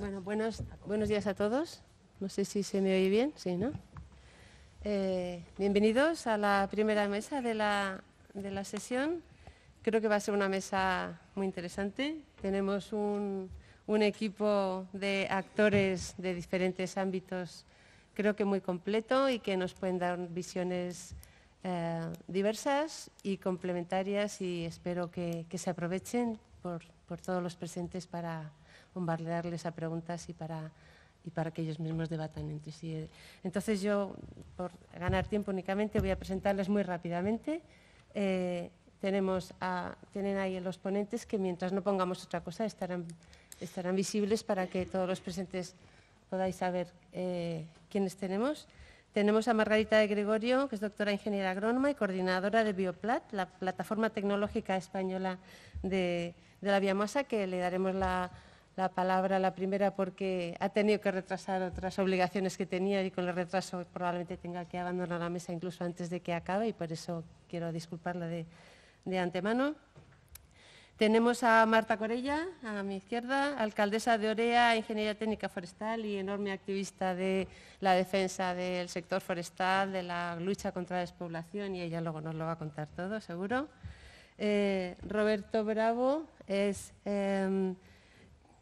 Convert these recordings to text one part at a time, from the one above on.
Bueno, buenos, buenos días a todos. No sé si se me oye bien, sí, ¿no? Eh, bienvenidos a la primera mesa de la, sesión. Creo que va a ser una mesa muy interesante. Tenemos un, equipo de actores de diferentes ámbitos, creo que muy completo y que nos pueden dar visiones eh, diversas y complementarias y espero que, se aprovechen por todos los presentes para, bombardearles a preguntas y para, y para que ellos mismos debatan entre sí. Entonces yo, por ganar tiempo únicamente, voy a presentarles muy rápidamente. Eh, tenemos tienen ahí los ponentes que mientras no pongamos otra cosa estarán, estarán visibles para que todos los presentes podáis saber eh, quiénes tenemos. Tenemos a Margarita de Gregorio, que es doctora ingeniera agrónoma y coordinadora de Bioplat, la plataforma tecnológica española de, de la biomasa, que le daremos la la palabra la primera porque ha tenido que retrasar otras obligaciones que tenía y con el retraso probablemente tenga que abandonar la mesa incluso antes de que acabe y por eso quiero disculparla de, antemano. Tenemos a Marta Corella, a mi izquierda, alcaldesa de Orea, ingeniera técnica forestal y enorme activista de la defensa del sector forestal, de la lucha contra la despoblación, y ella luego nos lo va a contar todo, seguro. Eh, Roberto Bravo es em,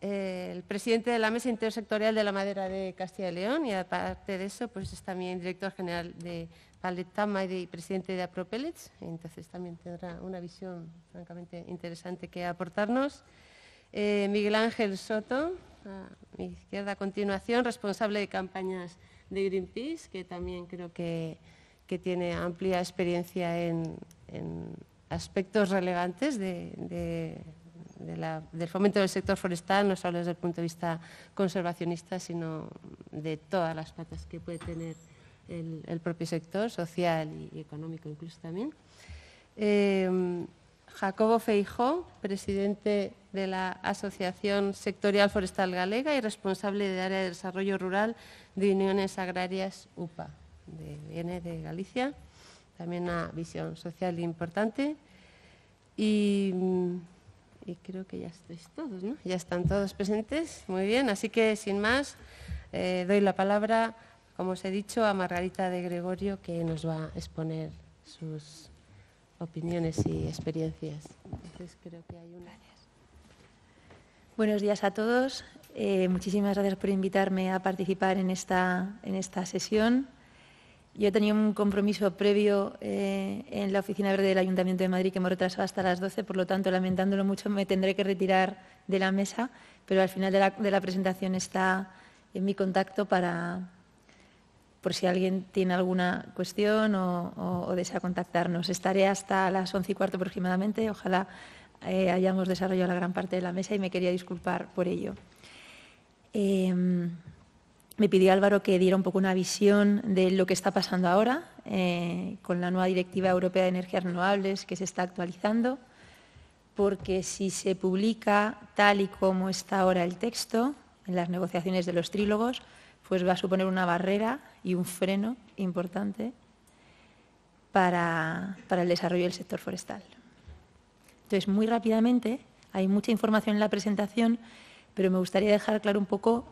eh, el presidente de la Mesa Intersectorial de la Madera de Castilla y León y aparte de eso, pues es también director general de Paletama y presidente de Apropellets, entonces también tendrá una visión francamente interesante que aportarnos. Eh, Miguel Ángel Soto, a mi izquierda a continuación, responsable de campañas de Greenpeace, que también creo que, tiene amplia experiencia en, aspectos relevantes de del fomento del sector forestal, no solo desde el punto de vista conservacionista, sino de todas las patas que puede tener el, propio sector, social y económico incluso también. Eh, Jacobo Feijó, presidente de la Asociación Sectorial Forestal Galega y responsable de área de desarrollo rural de Uniones Agrarias UPA, de, viene de Galicia, también una visión social importante. Y mm, y creo que ya estáis todos, ¿no? Ya están todos presentes. Muy bien, así que sin más, eh, doy la palabra, como os he dicho, a Margarita de Gregorio, que nos va a exponer sus opiniones y experiencias. Entonces creo que hay Buenos días a todos. Eh, muchísimas gracias por invitarme a participar esta, en esta sesión. Yo tenía un compromiso previo eh, en la Oficina Verde del Ayuntamiento de Madrid que me retrasó hasta las 12, por lo tanto, lamentándolo mucho, me tendré que retirar de la mesa, pero al final de la, presentación está en mi contacto para por si alguien tiene alguna cuestión o, desea contactarnos. Estaré hasta las 11 y cuarto aproximadamente. Ojalá eh, hayamos desarrollado la gran parte de la mesa y me quería disculpar por ello. Eh, me pidió Álvaro que diera un poco una visión de lo que está pasando ahora eh, con la nueva Directiva Europea de Energías Renovables que se está actualizando, porque si se publica tal y como está ahora el texto en las negociaciones de los trílogos, pues va a suponer una barrera y un freno importante para, para el desarrollo del sector forestal. Entonces, muy rápidamente, hay mucha información en la presentación, pero me gustaría dejar claro un poco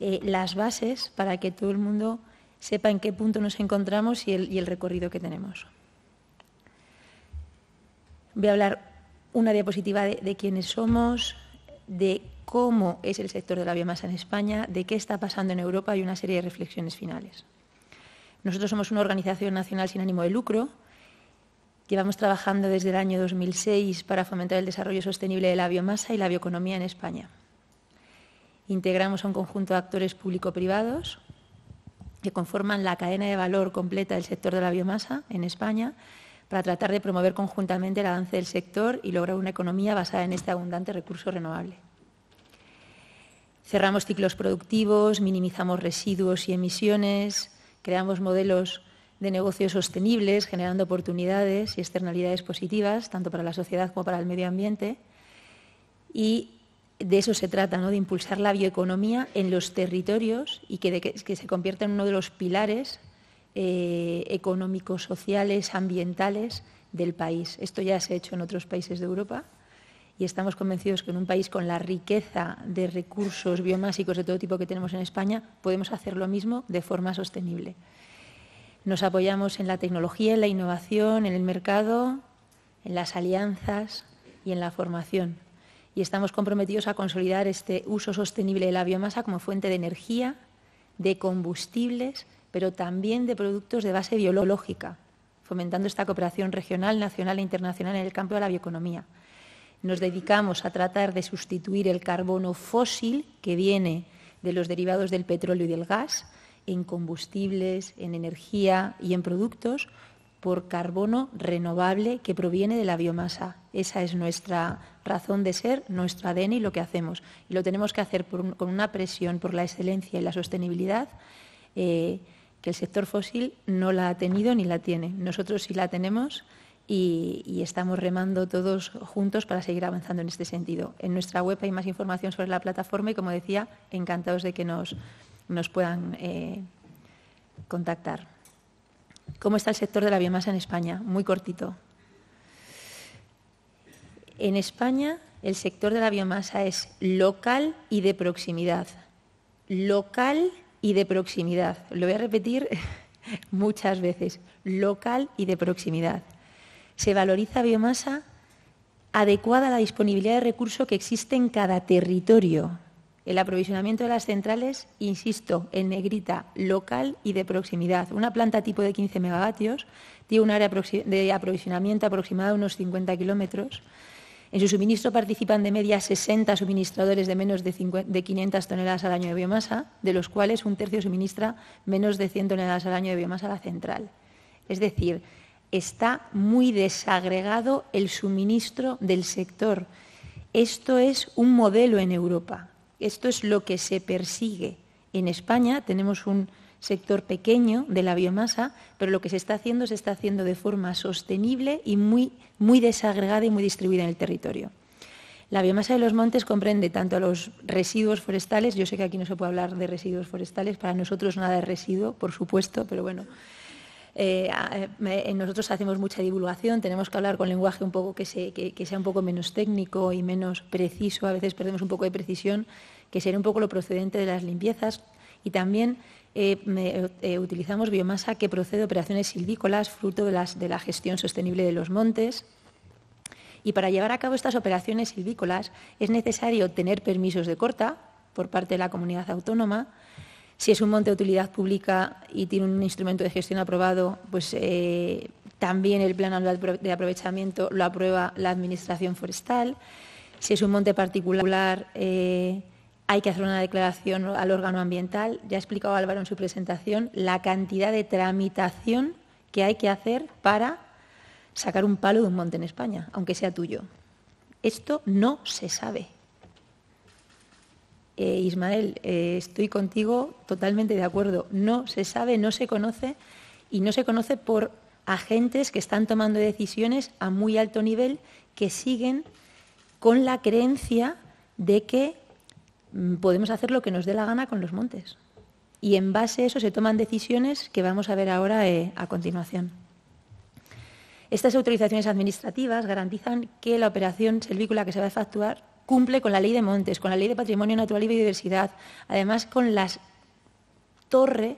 eh, las bases para que todo el mundo sepa en qué punto nos encontramos y el, recorrido que tenemos. Voy a hablar una diapositiva de, de, quiénes somos, de cómo es el sector de la biomasa en España, de qué está pasando en Europa y una serie de reflexiones finales. Nosotros somos una organización nacional sin ánimo de lucro. Llevamos trabajando desde el año 2006 para fomentar el desarrollo sostenible de la biomasa y la bioeconomía en España integramos a un conjunto de actores público-privados que conforman la cadena de valor completa del sector de la biomasa en España para tratar de promover conjuntamente el avance del sector y lograr una economía basada en este abundante recurso renovable. Cerramos ciclos productivos, minimizamos residuos y emisiones, creamos modelos de negocios sostenibles, generando oportunidades y externalidades positivas, tanto para la sociedad como para el medio ambiente, y de eso se trata, ¿no? de impulsar la bioeconomía en los territorios y que, se convierta en uno de los pilares eh, económicos, sociales, ambientales del país. Esto ya se ha hecho en otros países de Europa y estamos convencidos que en un país con la riqueza de recursos biomásicos de todo tipo que tenemos en España, podemos hacer lo mismo de forma sostenible. Nos apoyamos en la tecnología, en la innovación, en el mercado, en las alianzas y en la formación y estamos comprometidos a consolidar este uso sostenible de la biomasa como fuente de energía, de combustibles, pero también de productos de base biológica, fomentando esta cooperación regional, nacional e internacional en el campo de la bioeconomía. Nos dedicamos a tratar de sustituir el carbono fósil que viene de los derivados del petróleo y del gas en combustibles, en energía y en productos por carbono renovable que proviene de la biomasa. Esa es nuestra razón de ser, nuestro ADN y lo que hacemos. Y lo tenemos que hacer con una presión por la excelencia y la sostenibilidad eh, que el sector fósil no la ha tenido ni la tiene. Nosotros sí la tenemos y, estamos remando todos juntos para seguir avanzando en este sentido. En nuestra web hay más información sobre la plataforma y, como decía, encantados de que nos, nos puedan eh, contactar. ¿Cómo está el sector de la biomasa en España? Muy cortito. En España, el sector de la biomasa es local y de proximidad. Local y de proximidad. Lo voy a repetir muchas veces. Local y de proximidad. Se valoriza biomasa adecuada a la disponibilidad de recursos que existe en cada territorio el aprovisionamiento de las centrales, insisto, en negrita, local y de proximidad. Una planta tipo de 15 megavatios tiene un área de aprovisionamiento aproximada de unos 50 kilómetros. En su suministro participan de media 60 suministradores de menos de 500 toneladas al año de biomasa, de los cuales un tercio suministra menos de 100 toneladas al año de biomasa a la central. Es decir, está muy desagregado el suministro del sector. Esto es un modelo en Europa. Esto es lo que se persigue. En España tenemos un sector pequeño de la biomasa, pero lo que se está haciendo se está haciendo de forma sostenible y muy, muy desagregada y muy distribuida en el territorio. La biomasa de los montes comprende tanto los residuos forestales, yo sé que aquí no se puede hablar de residuos forestales, para nosotros nada de residuo, por supuesto, pero bueno, eh, eh, eh, nosotros hacemos mucha divulgación, tenemos que hablar con lenguaje un poco que, sea un poco menos técnico y menos preciso, a veces perdemos un poco de precisión, que sería un poco lo procedente de las limpiezas. Y también utilizamos biomasa que procede de operaciones silvícolas, fruto de, de la gestión sostenible de los montes. Y para llevar a cabo estas operaciones silvícolas es necesario tener permisos de corta por parte de la comunidad autónoma, si es un monte de utilidad pública y tiene un instrumento de gestión aprobado, pues eh, también el plan de aprovechamiento lo aprueba la Administración Forestal. Si es un monte particular, eh, hay que hacer una declaración al órgano ambiental. Ya ha explicado Álvaro en su presentación la cantidad de tramitación que hay que hacer para sacar un palo de un monte en España, aunque sea tuyo. Esto no se sabe. Eh, Ismael, eh, estoy contigo totalmente de acuerdo. No se sabe, no se conoce y no se conoce por agentes que están tomando decisiones a muy alto nivel que siguen con la creencia de que mm, podemos hacer lo que nos dé la gana con los montes. Y en base a eso se toman decisiones que vamos a ver ahora eh, a continuación. Estas autorizaciones administrativas garantizan que la operación selvícula que se va a efectuar cumple con la ley de montes, con la ley de patrimonio natural y biodiversidad, además con las torre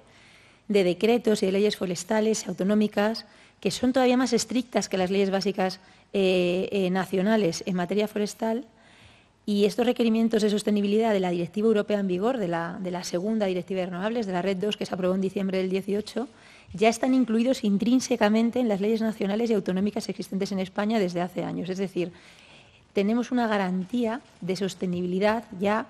de decretos y leyes forestales autonómicas que son todavía más estrictas que las leyes básicas eh, eh, nacionales en materia forestal. Y estos requerimientos de sostenibilidad de la Directiva Europea en vigor, de la, de la, segunda Directiva de Renovables, de la Red 2, que se aprobó en diciembre del 18, ya están incluidos intrínsecamente en las leyes nacionales y autonómicas existentes en España desde hace años. Es decir, tenemos una garantía de sostenibilidad ya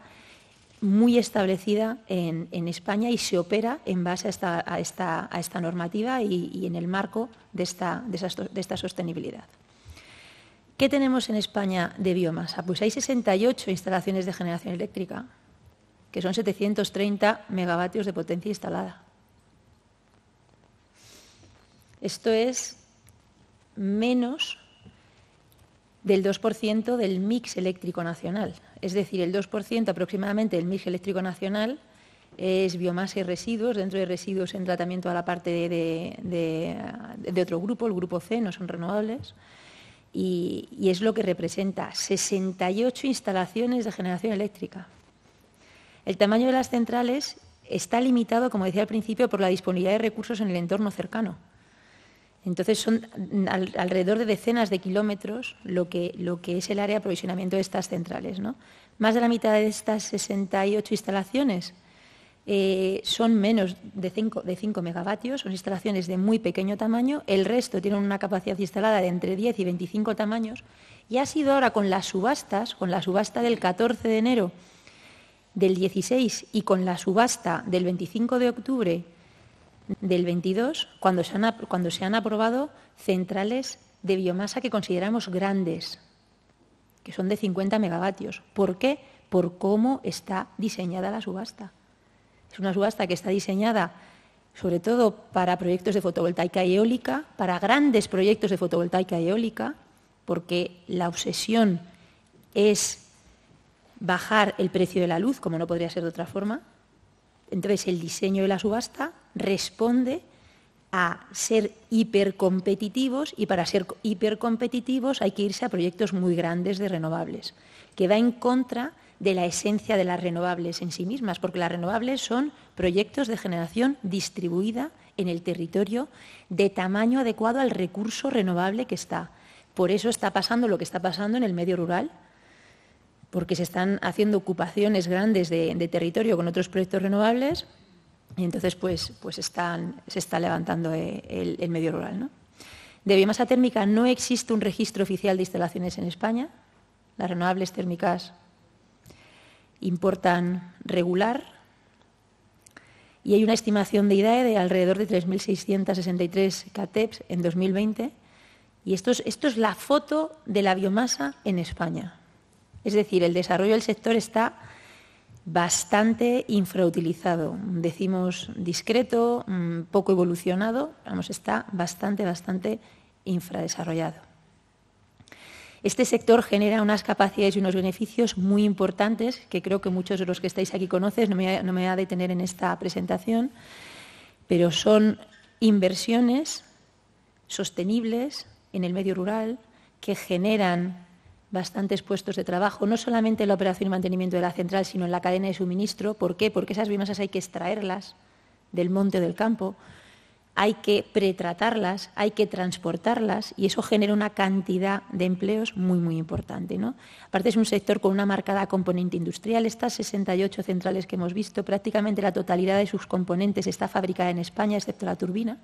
muy establecida en, España y se opera en base a esta, normativa y, en el marco de esta sostenibilidad. ¿Qué tenemos en España de biomasa? Pues hay 68 instalaciones de generación eléctrica, que son 730 megavatios de potencia instalada. Esto es menos del 2% del mix eléctrico nacional. Es decir, el 2% aproximadamente del mix eléctrico nacional es biomasa y residuos. Dentro de residuos en tratamiento a la parte de, otro grupo, el grupo C, no son renovables. Y, y, es lo que representa 68 instalaciones de generación eléctrica. El tamaño de las centrales está limitado, como decía al principio, por la disponibilidad de recursos en el entorno cercano. Entonces son alrededor de decenas de kilómetros lo que, es el área de aprovisionamiento de estas centrales. ¿no? Más de la mitad de estas 68 instalaciones eh, son menos de 5, de 5 megavatios, son instalaciones de muy pequeño tamaño, el resto tienen una capacidad instalada de entre 10 y 25 tamaños y ha sido ahora con las subastas, con la subasta del 14 de enero del 16 y con la subasta del 25 de octubre del 22, cuando se han, cuando se han aprobado centrales de biomasa que consideramos grandes, que son de 50 megavatios. ¿Por qué? Por cómo está diseñada la subasta. Es una subasta que está diseñada sobre todo para proyectos de fotovoltaica eólica, para grandes proyectos de fotovoltaica eólica, porque la obsesión es bajar el precio de la luz, como no podría ser de otra forma. Entonces, el diseño de la subasta responde a ser hipercompetitivos y para ser hipercompetitivos hay que irse a proyectos muy grandes de renovables, que va en contra de la esencia de las renovables en sí mismas, porque las renovables son proyectos de generación distribuida en el territorio de tamaño adecuado al recurso renovable que está. Por eso está pasando lo que está pasando en el medio rural, porque se están haciendo ocupaciones grandes de, de territorio con otros proyectos renovables y entonces, pues, pues se está levantando eh, el, medio rural. De biomasa térmica no existe un registro oficial de instalaciones en España. Las renovables térmicas importan regular y hay una estimación de IDAE de alrededor de 3.663 CATEPs en 2020. Y esto es la foto de la biomasa en España. Es decir, el desarrollo del sector está bastante infrautilizado. Decimos discreto, mm, poco evolucionado, vamos, está bastante, bastante infradesarrollado. Este sector genera unas capacidades y unos beneficios muy importantes que creo que muchos de los que estáis aquí conocen, no me, no me voy a detener en esta presentación, pero son inversiones sostenibles en el medio rural que generan bastantes puestos de trabajo, no solamente en la operación y mantenimiento de la central, sino en la cadena de suministro. ¿Por qué? Porque esas biomasas hay que extraerlas del monte o del campo, hay que pretratarlas, hay que transportarlas y eso genera una cantidad de empleos muy, muy importante. ¿no? Aparte es un sector con una marcada componente industrial. Estas 68 centrales que hemos visto, prácticamente la totalidad de sus componentes está fabricada en España, excepto la turbina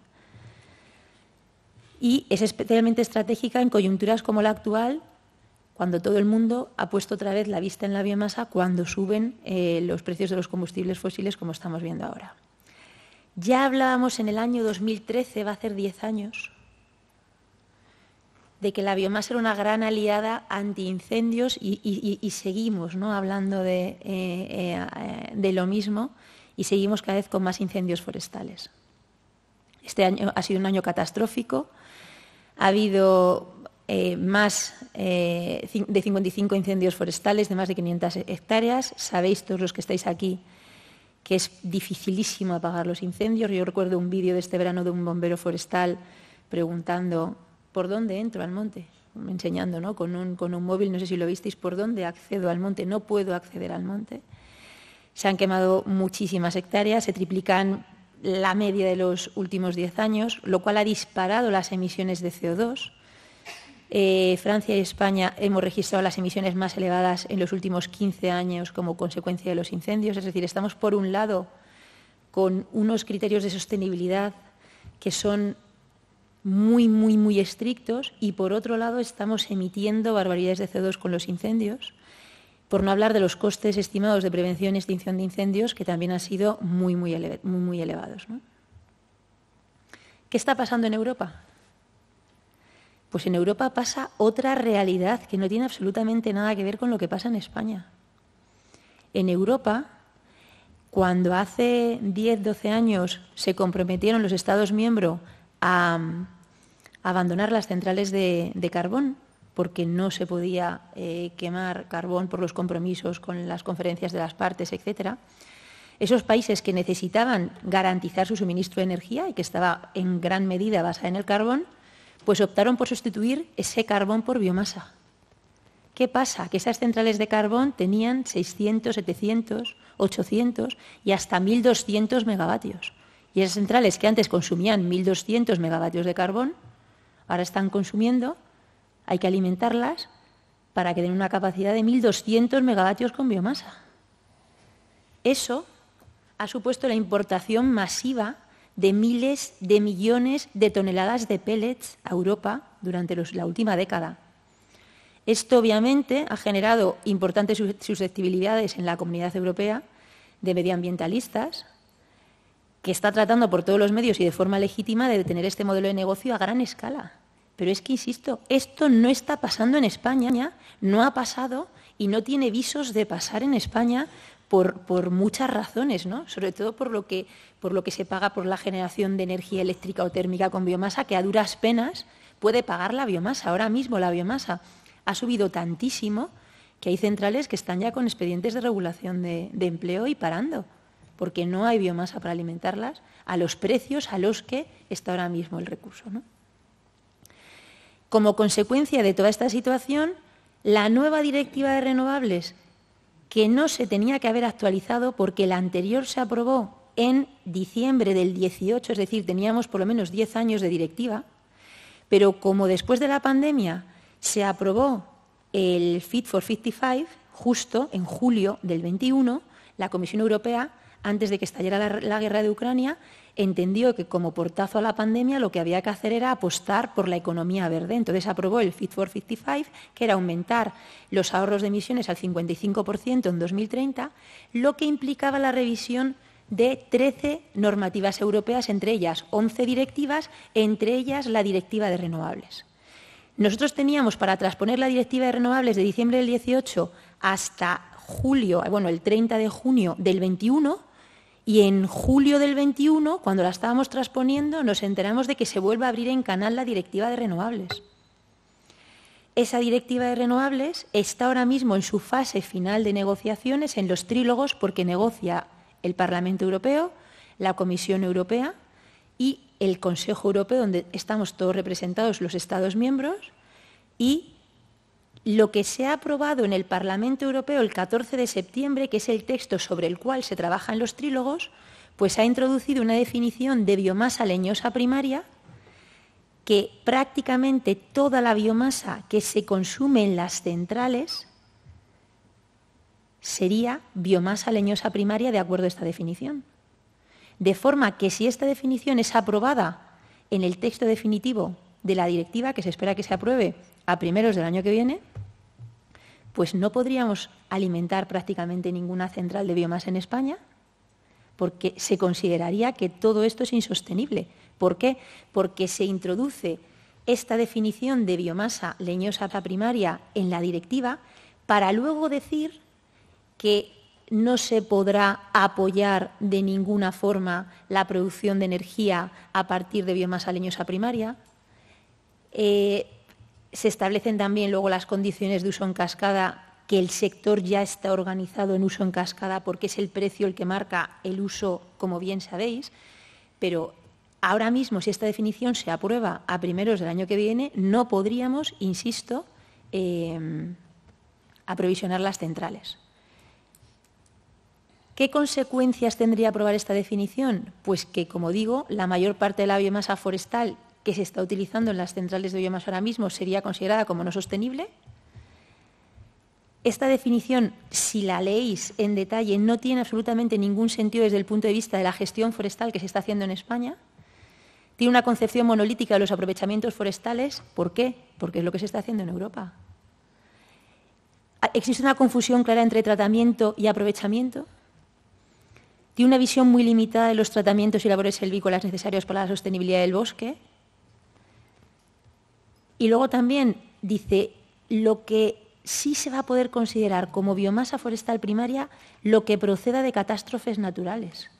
y es especialmente estratégica en coyunturas como la actual, cuando todo el mundo ha puesto otra vez la vista en la biomasa cuando suben eh, los precios de los combustibles fósiles como estamos viendo ahora. Ya hablábamos en el año 2013, va a hacer 10 años, de que la biomasa era una gran aliada antiincendios y, seguimos ¿no? hablando de, eh, eh, de lo mismo y seguimos cada vez con más incendios forestales. Este año ha sido un año catastrófico. Ha habido eh, más eh, de 55 incendios forestales de más de 500 hectáreas. Sabéis todos los que estáis aquí que es dificilísimo apagar los incendios. Yo recuerdo un vídeo de este verano de un bombero forestal preguntando por dónde entro al monte, enseñando con, un, con un móvil, no sé si lo visteis, por dónde accedo al monte, no puedo acceder al monte. Se han quemado muchísimas hectáreas, se triplican la media de los últimos 10 años, lo cual ha disparado las emisiones de CO2 eh, Francia y España hemos registrado las emisiones más elevadas en los últimos 15 años como consecuencia de los incendios. Es decir, estamos, por un lado, con unos criterios de sostenibilidad que son muy, muy, muy estrictos y, por otro lado, estamos emitiendo barbaridades de CO2 con los incendios por no hablar de los costes estimados de prevención y extinción de incendios, que también han sido muy, muy, elevados. ¿Qué está pasando en Europa? Pues en Europa pasa otra realidad que no tiene absolutamente nada que ver con lo que pasa en España. En Europa, cuando hace 10, 12 años se comprometieron los Estados miembros a, abandonar las centrales de, carbón, porque no se podía eh, quemar carbón por los compromisos con las conferencias de las partes, etcétera, esos países que necesitaban garantizar su suministro de energía y que estaba en gran medida basada en el carbón, pues optaron por sustituir ese carbón por biomasa. ¿Qué pasa? Que esas centrales de carbón tenían 600, 700, 800 y hasta 1.200 megavatios. Y esas centrales que antes consumían 1.200 megavatios de carbón, ahora están consumiendo, hay que alimentarlas para que den una capacidad de 1.200 megavatios con biomasa. Eso ha supuesto la importación masiva de miles de millones de toneladas de pellets a Europa durante la última década. Esto obviamente ha generado importantes susceptibilidades en la comunidad europea de medioambientalistas, que está tratando por todos los medios y de forma legítima de detener este modelo de negocio a gran escala. Pero es que, insisto, esto no está pasando en España, no ha pasado y no tiene visos de pasar en España por, muchas razones, sobre todo por lo, que, se paga por la generación de energía eléctrica o térmica con biomasa, que a duras penas puede pagar la biomasa. Ahora mismo la biomasa ha subido tantísimo que hay centrales que están ya con expedientes de regulación de, empleo y parando, porque no hay biomasa para alimentarlas a los precios a los que está ahora mismo el recurso. Como consecuencia de toda esta situación, la nueva directiva de renovables que no se tenía que haber actualizado porque la anterior se aprobó en diciembre del 18, es decir, teníamos por lo menos 10 años de directiva, pero como después de la pandemia se aprobó el Fit for 55, justo en julio del 21, la Comisión Europea, antes de que estallara la guerra de Ucrania, entendió que como portazo a la pandemia lo que había que hacer era apostar por la economía verde. Entonces aprobó el Fit for 55, que era aumentar los ahorros de emisiones al 55% en 2030, lo que implicaba la revisión de 13 normativas europeas, entre ellas 11 directivas, entre ellas la directiva de renovables. Nosotros teníamos para transponer la directiva de renovables de diciembre del 18 hasta julio, bueno, el 30 de junio del 21, y en julio del 21, cuando la estábamos transponiendo, nos enteramos de que se vuelve a abrir en canal la directiva de renovables. Esa directiva de renovables está ahora mismo en su fase final de negociaciones en los trílogos porque negocia el Parlamento Europeo, la Comisión Europea y el Consejo Europeo, donde estamos todos representados los Estados miembros, y lo que se ha aprobado en el Parlamento Europeo el 14 de septiembre, que es el texto sobre el cual se trabajan los trílogos, pues ha introducido una definición de biomasa leñosa primaria que prácticamente toda la biomasa que se consume en las centrales sería biomasa leñosa primaria de acuerdo a esta definición. De forma que si esta definición es aprobada en el texto definitivo de la directiva que se espera que se apruebe a primeros del año que viene, pues no podríamos alimentar prácticamente ninguna central de biomasa en España, porque se consideraría que todo esto es insostenible. ¿Por qué? Porque se introduce esta definición de biomasa leñosa primaria en la directiva para luego decir que no se podrá apoyar de ninguna forma la producción de energía a partir de biomasa leñosa primaria. Eh, se establecen también luego las condiciones de uso en cascada, que el sector ya está organizado en uso en cascada porque es el precio el que marca el uso, como bien sabéis, pero ahora mismo, si esta definición se aprueba a primeros del año que viene, no podríamos, insisto, em, aprovisionar las centrales. ¿Qué consecuencias tendría aprobar esta definición? Pues que, como digo, la mayor parte de la biomasa forestal que se está utilizando en las centrales de biomasa ahora mismo sería considerada como no sostenible. Esta definición, si la leéis en detalle, no tiene absolutamente ningún sentido desde el punto de vista de la gestión forestal que se está haciendo en España. Tiene una concepción monolítica de los aprovechamientos forestales. ¿Por qué? Porque es lo que se está haciendo en Europa. Ah, existe una confusión clara entre tratamiento y aprovechamiento. Tiene una visión muy limitada de los tratamientos y labores silvícolas necesarios para la sostenibilidad del bosque. Y luego también dice lo que sí se va a poder considerar como biomasa forestal primaria lo que proceda de catástrofes naturales.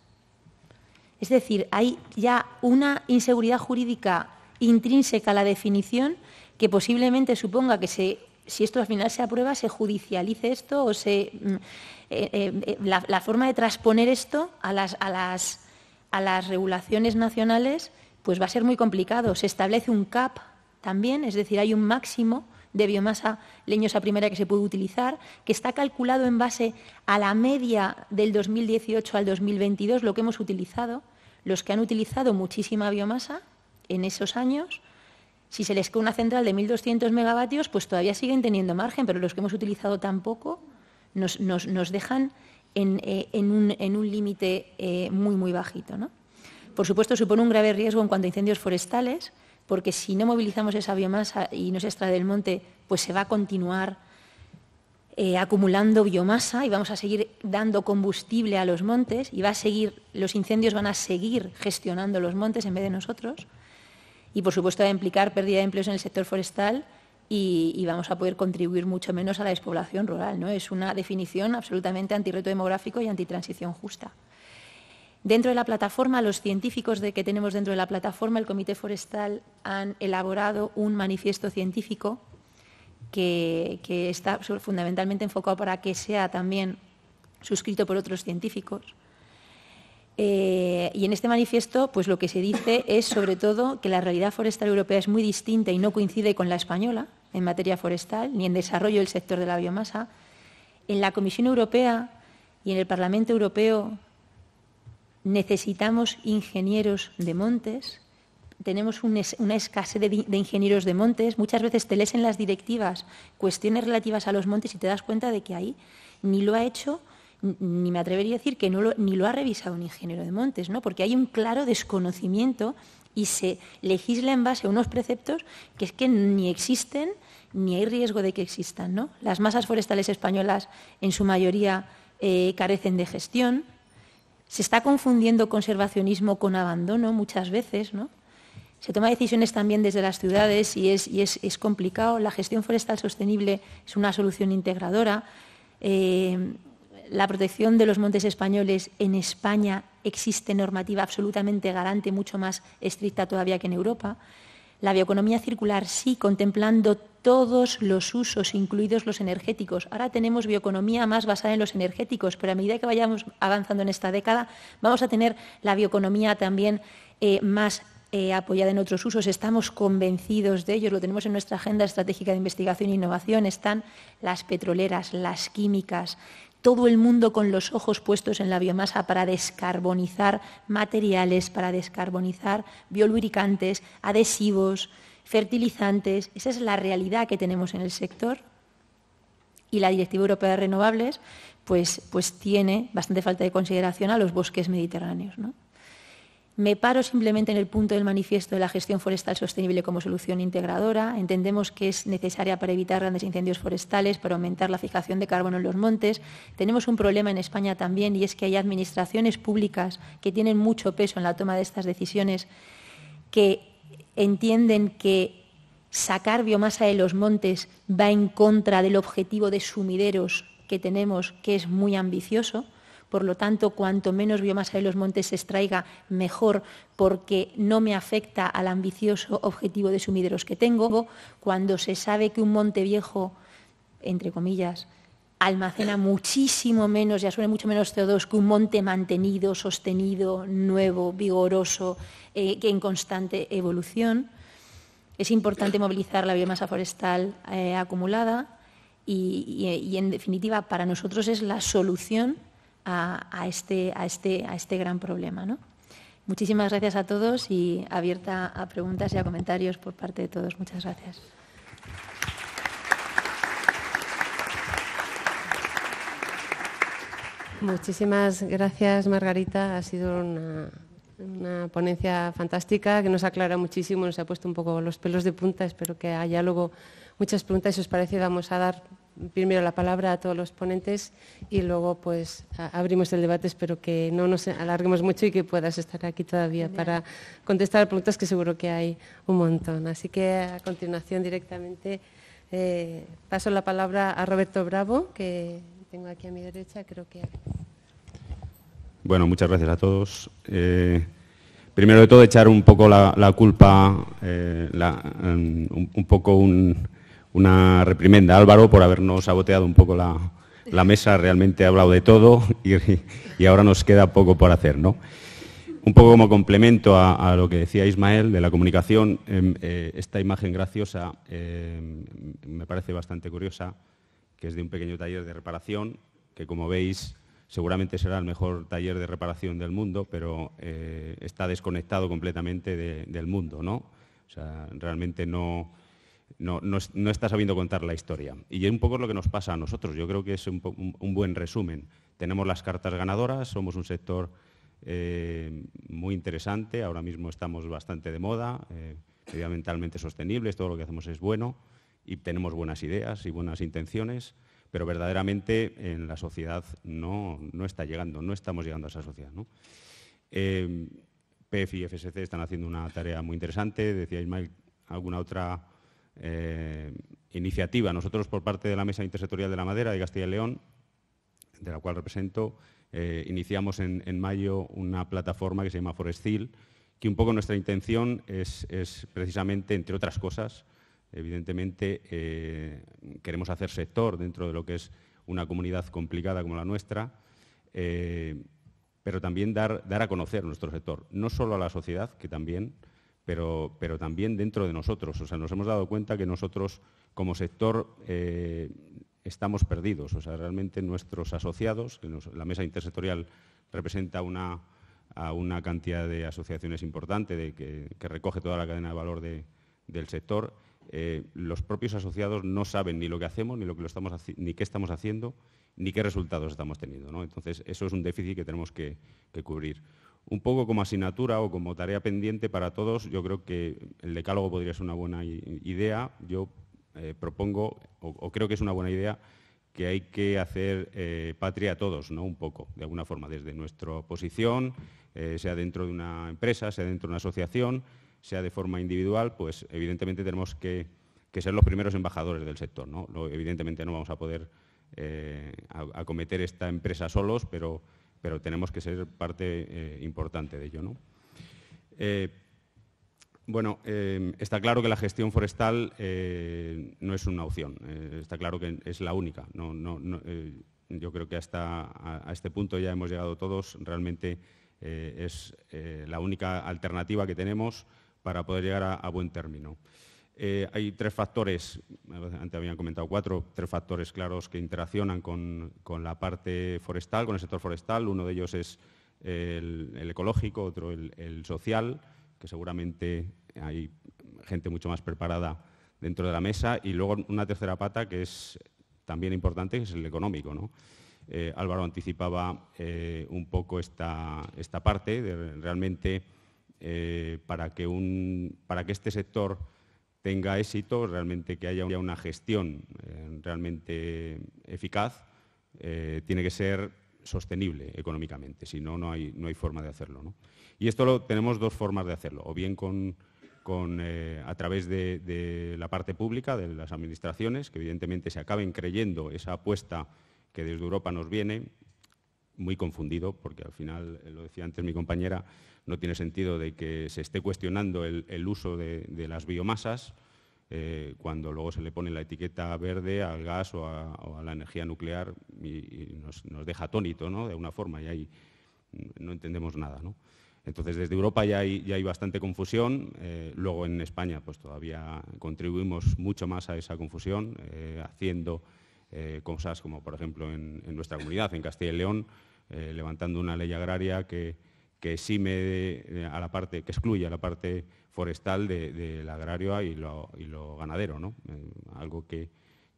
Es decir, hay ya una inseguridad jurídica intrínseca a la definición que posiblemente suponga que si esto al final se aprueba, se judicialice esto o se, mm, eh, eh, eh, la, forma de transponer esto a las, a las regulaciones nacionales pues va a ser muy complicado. Se establece un CAP también, es decir, hay un máximo de biomasa leñosa primera que se puede utilizar, que está calculado en base a la media del 2018 al 2022, lo que hemos utilizado. Los que han utilizado muchísima biomasa en esos años, si se les queda una central de 1.200 megavatios, pues todavía siguen teniendo margen, pero los que hemos utilizado tampoco nos, nos, dejan eh, en, un, límite eh, muy, muy bajito. Por supuesto, supone un grave riesgo en cuanto a incendios forestales porque si no movilizamos esa biomasa y no se extrae del monte, pues se va a continuar eh, acumulando biomasa y vamos a seguir dando combustible a los montes y seguir, los incendios van a seguir gestionando los montes en vez de nosotros. Y por supuesto va a implicar pérdida de empleos en el sector forestal y, vamos a poder contribuir mucho menos a la despoblación rural. ¿no? Es una definición absolutamente antirreto demográfico y antitransición justa. Dentro de la plataforma, los científicos de que tenemos dentro de la plataforma, el Comité Forestal, han elaborado un manifiesto científico que, está fundamentalmente enfocado para que sea también suscrito por otros científicos. Eh, y en este manifiesto, pues lo que se dice es sobre todo que la realidad forestal europea es muy distinta y no coincide con la española en materia forestal ni en desarrollo del sector de la biomasa. En la Comisión Europea y en el Parlamento Europeo necesitamos ingenieros de montes, tenemos una escasez de, ingenieros de montes. Muchas veces te lees en las directivas cuestiones relativas a los montes y te das cuenta de que ahí ni lo ha hecho, ni me atrevería a decir que no ni lo ha revisado un ingeniero de montes, ¿no? porque hay un claro desconocimiento y se legisla en base a unos preceptos que es que ni existen ni hay riesgo de que existan. Las masas forestales españolas en su mayoría eh, carecen de gestión se está confundiendo conservacionismo con abandono muchas veces, ¿no? Se toman decisiones también desde las ciudades y, es, complicado. La gestión forestal sostenible es una solución integradora. Eh, la protección de los montes españoles en España existe normativa absolutamente garante, mucho más estricta todavía que en Europa. La bioeconomía circular, sí, contemplando todos los usos, incluidos los energéticos. Ahora tenemos bioeconomía más basada en los energéticos, pero a medida que vayamos avanzando en esta década, vamos a tener la bioeconomía también eh, más eh, apoyada en otros usos. Estamos convencidos de ello, lo tenemos en nuestra agenda estratégica de investigación e innovación. Están las petroleras, las químicas, todo el mundo con los ojos puestos en la biomasa para descarbonizar materiales, para descarbonizar biolubricantes, adhesivos, fertilizantes. Esa es la realidad que tenemos en el sector. Y la Directiva Europea de Renovables pues, pues tiene bastante falta de consideración a los bosques mediterráneos. ¿no? Me paro simplemente en el punto del manifiesto de la gestión forestal sostenible como solución integradora. Entendemos que es necesaria para evitar grandes incendios forestales, para aumentar la fijación de carbono en los montes. Tenemos un problema en España también y es que hay administraciones públicas que tienen mucho peso en la toma de estas decisiones que entienden que sacar biomasa de los montes va en contra del objetivo de sumideros que tenemos, que es muy ambicioso por lo tanto, cuanto menos biomasa de los montes se extraiga, mejor, porque no me afecta al ambicioso objetivo de sumideros que tengo. Cuando se sabe que un monte viejo, entre comillas, almacena muchísimo menos y asume mucho menos CO2 que un monte mantenido, sostenido, nuevo, vigoroso, eh, que en constante evolución. Es importante movilizar la biomasa forestal eh, acumulada y, en definitiva, para nosotros es la solución a, este, a, este, a este gran problema. Muchísimas gracias a todos y abierta a preguntas y a comentarios por parte de todos. Muchas gracias. Muchísimas gracias, Margarita. Ha sido una, ponencia fantástica que nos aclara muchísimo, nos ha puesto un poco los pelos de punta. Espero que haya luego muchas preguntas. Si os parece, vamos a dar primero la palabra a todos los ponentes y luego pues abrimos el debate. Espero que no nos alarguemos mucho y que puedas estar aquí todavía para contestar preguntas que seguro que hay un montón. Así que a continuación directamente eh, paso la palabra a Roberto Bravo, que tengo aquí a mi derecha, Bueno, muchas gracias a todos. Eh, primero de todo, echar un poco la, culpa, eh, em, un poco un, una reprimenda Álvaro por habernos saboteado un poco la, mesa, realmente ha hablado de todo y, ahora nos queda poco por hacer. Un poco como complemento a, lo que decía Ismael de la comunicación, em, eh, esta imagen graciosa em, me parece bastante curiosa, que es de un pequeño taller de reparación, que como veis seguramente será el mejor taller de reparación del mundo, pero eh, está desconectado completamente del mundo. ¿no? O sea, realmente no no, está sabiendo contar la historia. Y es un poco lo que nos pasa a nosotros. Yo creo que es un, buen resumen. Tenemos las cartas ganadoras, somos un sector eh, muy interesante, ahora mismo estamos bastante de moda, eh, medioambientalmente sostenibles, todo lo que hacemos es bueno y tenemos buenas ideas y buenas intenciones, pero verdaderamente en la sociedad no, está llegando, no estamos llegando a esa sociedad. ¿no? Eh, PF y FSC están haciendo una tarea muy interesante, decía Ismael, alguna otra eh, iniciativa. Nosotros, por parte de la Mesa Intersectorial de la Madera de Castilla y León, de la cual represento, eh, iniciamos en, mayo una plataforma que se llama Forestil, que un poco nuestra intención es, precisamente, entre otras cosas, evidentemente eh, queremos hacer sector dentro de lo que es una comunidad complicada como la nuestra, pero también dar, dar, a conocer nuestro sector, no solo a la sociedad, que también, pero, también dentro de nosotros. O sea, nos hemos dado cuenta que nosotros como sector eh, estamos perdidos. O sea, realmente nuestros asociados, la mesa intersectorial representa una, a una cantidad de asociaciones importante de que, recoge toda la cadena de valor del sector, eh, los propios asociados no saben ni lo que hacemos, ni, lo que estamos, ni qué estamos haciendo, ni qué resultados estamos teniendo. Entonces, eso es un déficit que tenemos que cubrir un poco como asignatura o como tarea pendiente para todos, yo creo que el decálogo podría ser una buena idea. Yo eh, propongo, o, creo que es una buena idea, que hay que hacer eh, patria a todos, ¿no? Un poco, de alguna forma, desde nuestra posición, eh, sea dentro de una empresa, sea dentro de una asociación, sea de forma individual, pues evidentemente tenemos que, ser los primeros embajadores del sector, ¿no? evidentemente no vamos a poder acometer esta empresa solos, pero pero tenemos que ser parte eh, importante de ello. ¿no? Eh, bueno, eh, está claro que la gestión forestal no es una opción, está claro que es la única. No, no, yo creo que hasta a, este punto ya hemos llegado todos, realmente es la única alternativa que tenemos para poder llegar a buen término. Eh, hay tres factores, antes habían comentado cuatro, tres factores claros que interaccionan con, la parte forestal, con el sector forestal. Uno de ellos es el, ecológico, otro el, social, que seguramente hay gente mucho más preparada dentro de la mesa. Y luego una tercera pata que es también importante, que es el económico. Eh, Álvaro anticipaba eh, un poco esta, esta parte realmente para, que un, para que este sector tenga éxito, realmente que haya una gestión eh, realmente eficaz, eh, tiene que ser sostenible económicamente, si no, no hay, no hay forma de hacerlo. Y esto lo, tenemos dos formas de hacerlo, o bien con, con, eh, a través de, la parte pública, de las administraciones, que evidentemente se acaben creyendo esa apuesta que desde Europa nos viene muy confundido, porque al final, eh, lo decía antes mi compañera, no tiene sentido de que se esté cuestionando el, uso de, las biomasas eh, cuando luego se le pone la etiqueta verde al gas o a, la energía nuclear y, nos, deja atónito, ¿no? De alguna forma, y ahí no entendemos nada, Entonces, desde Europa ya hay, ya hay bastante confusión. Eh, luego en España, pues todavía contribuimos mucho más a esa confusión, haciendo eh, cosas como, por ejemplo, en, nuestra comunidad, en Castilla y León, eh, levantando una ley agraria que, exime a la parte, que excluye a la parte forestal del agrario y lo, ganadero, eh, algo que,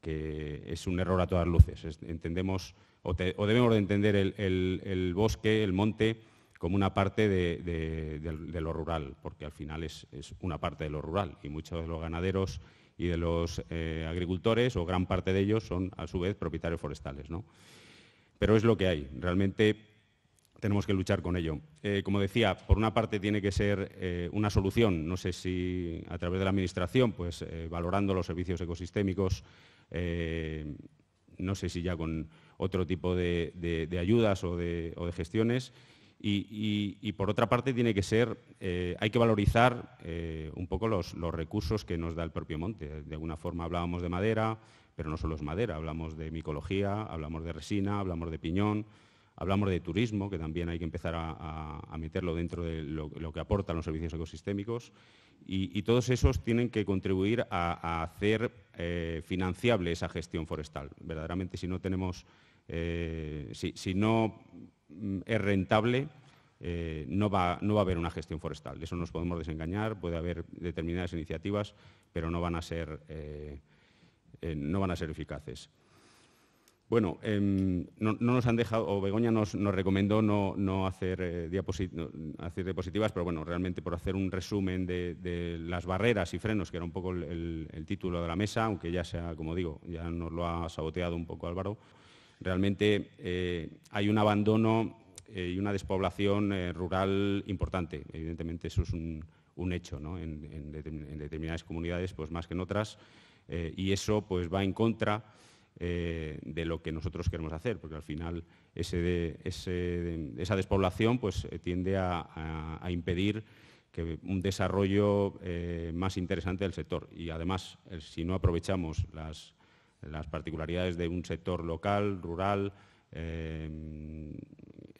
es un error a todas luces. entendemos o, debemos de entender el, bosque, el monte, como una parte de, lo rural, porque al final es, es una parte de lo rural y muchos de los ganaderos y de los eh, agricultores, o gran parte de ellos, son a su vez propietarios forestales. ¿no? Pero es lo que hay. Realmente tenemos que luchar con ello. Eh, como decía, por una parte tiene que ser eh, una solución, no sé si a través de la Administración, pues valorando los servicios ecosistémicos, no sé si ya con otro tipo de, ayudas o de gestiones, y, por otra parte tiene que ser, eh, hay que valorizar eh, un poco los, recursos que nos da el propio monte. De alguna forma hablábamos de madera, pero no solo es madera, hablamos de micología, hablamos de resina, hablamos de piñón, hablamos de turismo, que también hay que empezar a, meterlo dentro de lo, que aportan los servicios ecosistémicos. Y, todos esos tienen que contribuir a, hacer eh, financiable esa gestión forestal. Verdaderamente si no tenemos, si no Mm, es rentable, eh, no, va, a haber una gestión forestal. eso nos podemos desengañar, puede haber determinadas iniciativas, pero no van a ser, eh, eh, no van a ser eficaces. Bueno, em, no, nos han dejado, o Begoña nos, recomendó no, hacer, hacer, diapositivas, pero bueno, realmente por hacer un resumen de, las barreras y frenos, que era un poco el, título de la mesa, aunque ya sea, como digo, ya nos lo ha saboteado un poco Álvaro, realmente eh, hay un abandono eh, y una despoblación eh, rural importante. Evidentemente eso es un, hecho en, determinadas comunidades, pues más que en otras, y eso pues va en contra de lo que nosotros queremos hacer, porque al final esa despoblación pues, tiende a, impedir que un desarrollo más interesante del sector. Y además, si no aprovechamos las las particularidades de un sector local, rural, eh,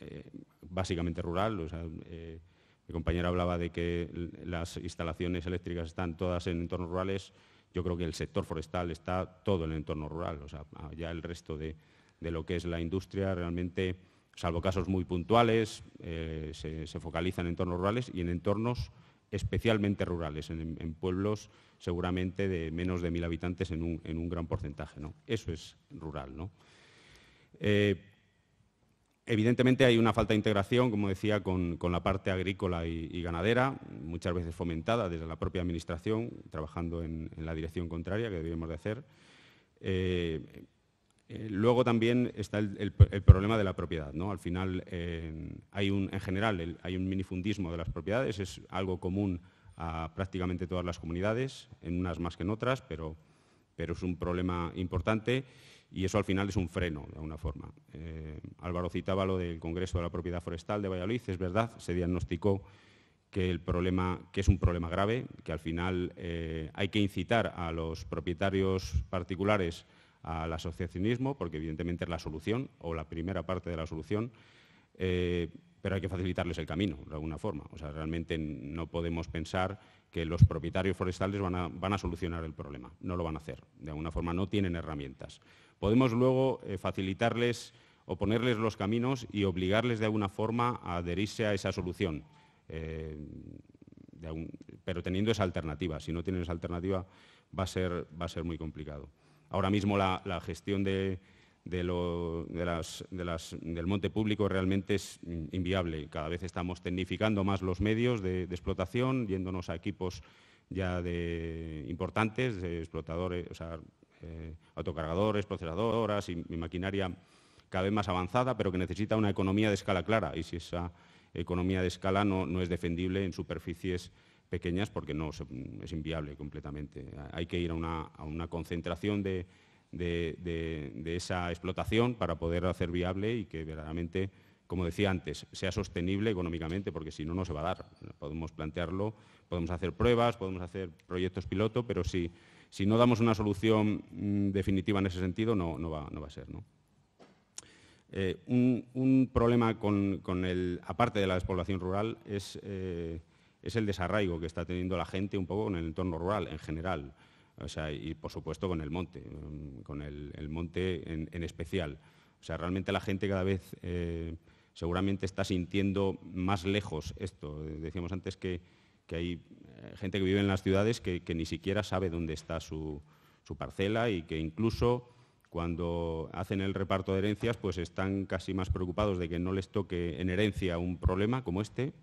eh, básicamente rural. Eh, mi compañera hablaba de que las instalaciones eléctricas están todas en entornos rurales. Yo creo que el sector forestal está todo en el entorno rural. O sea, ya el resto de, lo que es la industria realmente, salvo casos muy puntuales, se, focaliza en entornos rurales y en entornos especialmente rurales, en pueblos seguramente de menos de mil habitantes en un, gran porcentaje. Eso es rural. Eh, evidentemente hay una falta de integración, como decía, con, la parte agrícola y, ganadera, muchas veces fomentada desde la propia Administración, trabajando en, la dirección contraria que debemos de hacer. Eh, eh, luego también está el, problema de la propiedad. Al final, hay un, en general, hay un minifundismo de las propiedades, es algo común a prácticamente todas las comunidades, en unas más que en otras, pero, pero es un problema importante y eso al final es un freno, de alguna forma. Eh, Álvaro citaba lo del Congreso de la Propiedad Forestal de Valladolid, es verdad, se diagnosticó que, el problema, que es un problema grave, que al final eh, hay que incitar a los propietarios particulares al asociacionismo, porque evidentemente es la solución o la primera parte de la solución. Eh, pero hay que facilitarles el camino de alguna forma. O sea, realmente no podemos pensar que los propietarios forestales van a, solucionar el problema, no lo van a hacer. De alguna forma no tienen herramientas. Podemos luego eh, facilitarles o ponerles los caminos y obligarles de alguna forma a adherirse a esa solución. Eh, pero teniendo esa alternativa. Si no tienen esa alternativa va a ser, va a ser muy complicado. Ahora mismo la gestión de, del monte público realmente es inviable. Cada vez estamos tecnificando más los medios de, explotación, yéndonos a equipos ya de, importantes, de explotadores, eh, autocargadores, procesadoras y, maquinaria cada vez más avanzada, pero que necesita una economía de escala clara. Y si esa economía de escala no, es defendible en superficies pequeñas, porque no, es inviable completamente. Hay que ir a una concentración de de, esa explotación para poder hacer viable y que verdaderamente, como decía antes, sea sostenible económicamente, porque si no, no se va a dar. Podemos plantearlo, podemos hacer pruebas, podemos hacer proyectos piloto, pero si, no damos una solución mm, definitiva en ese sentido, no, va, a ser. Eh, un, problema con, el, aparte de la despoblación rural, eh, es, el desarraigo que está teniendo la gente un poco en el entorno rural en general. O sea, y por supuesto con el monte, mm, con el, monte en, especial. O sea, realmente la gente cada vez eh, seguramente está sintiendo más lejos esto. Decíamos antes que, hay eh, gente que vive en las ciudades que, ni siquiera sabe dónde está su, parcela y que incluso cuando hacen el reparto de herencias, pues están casi más preocupados de que no les toque en herencia un problema como este,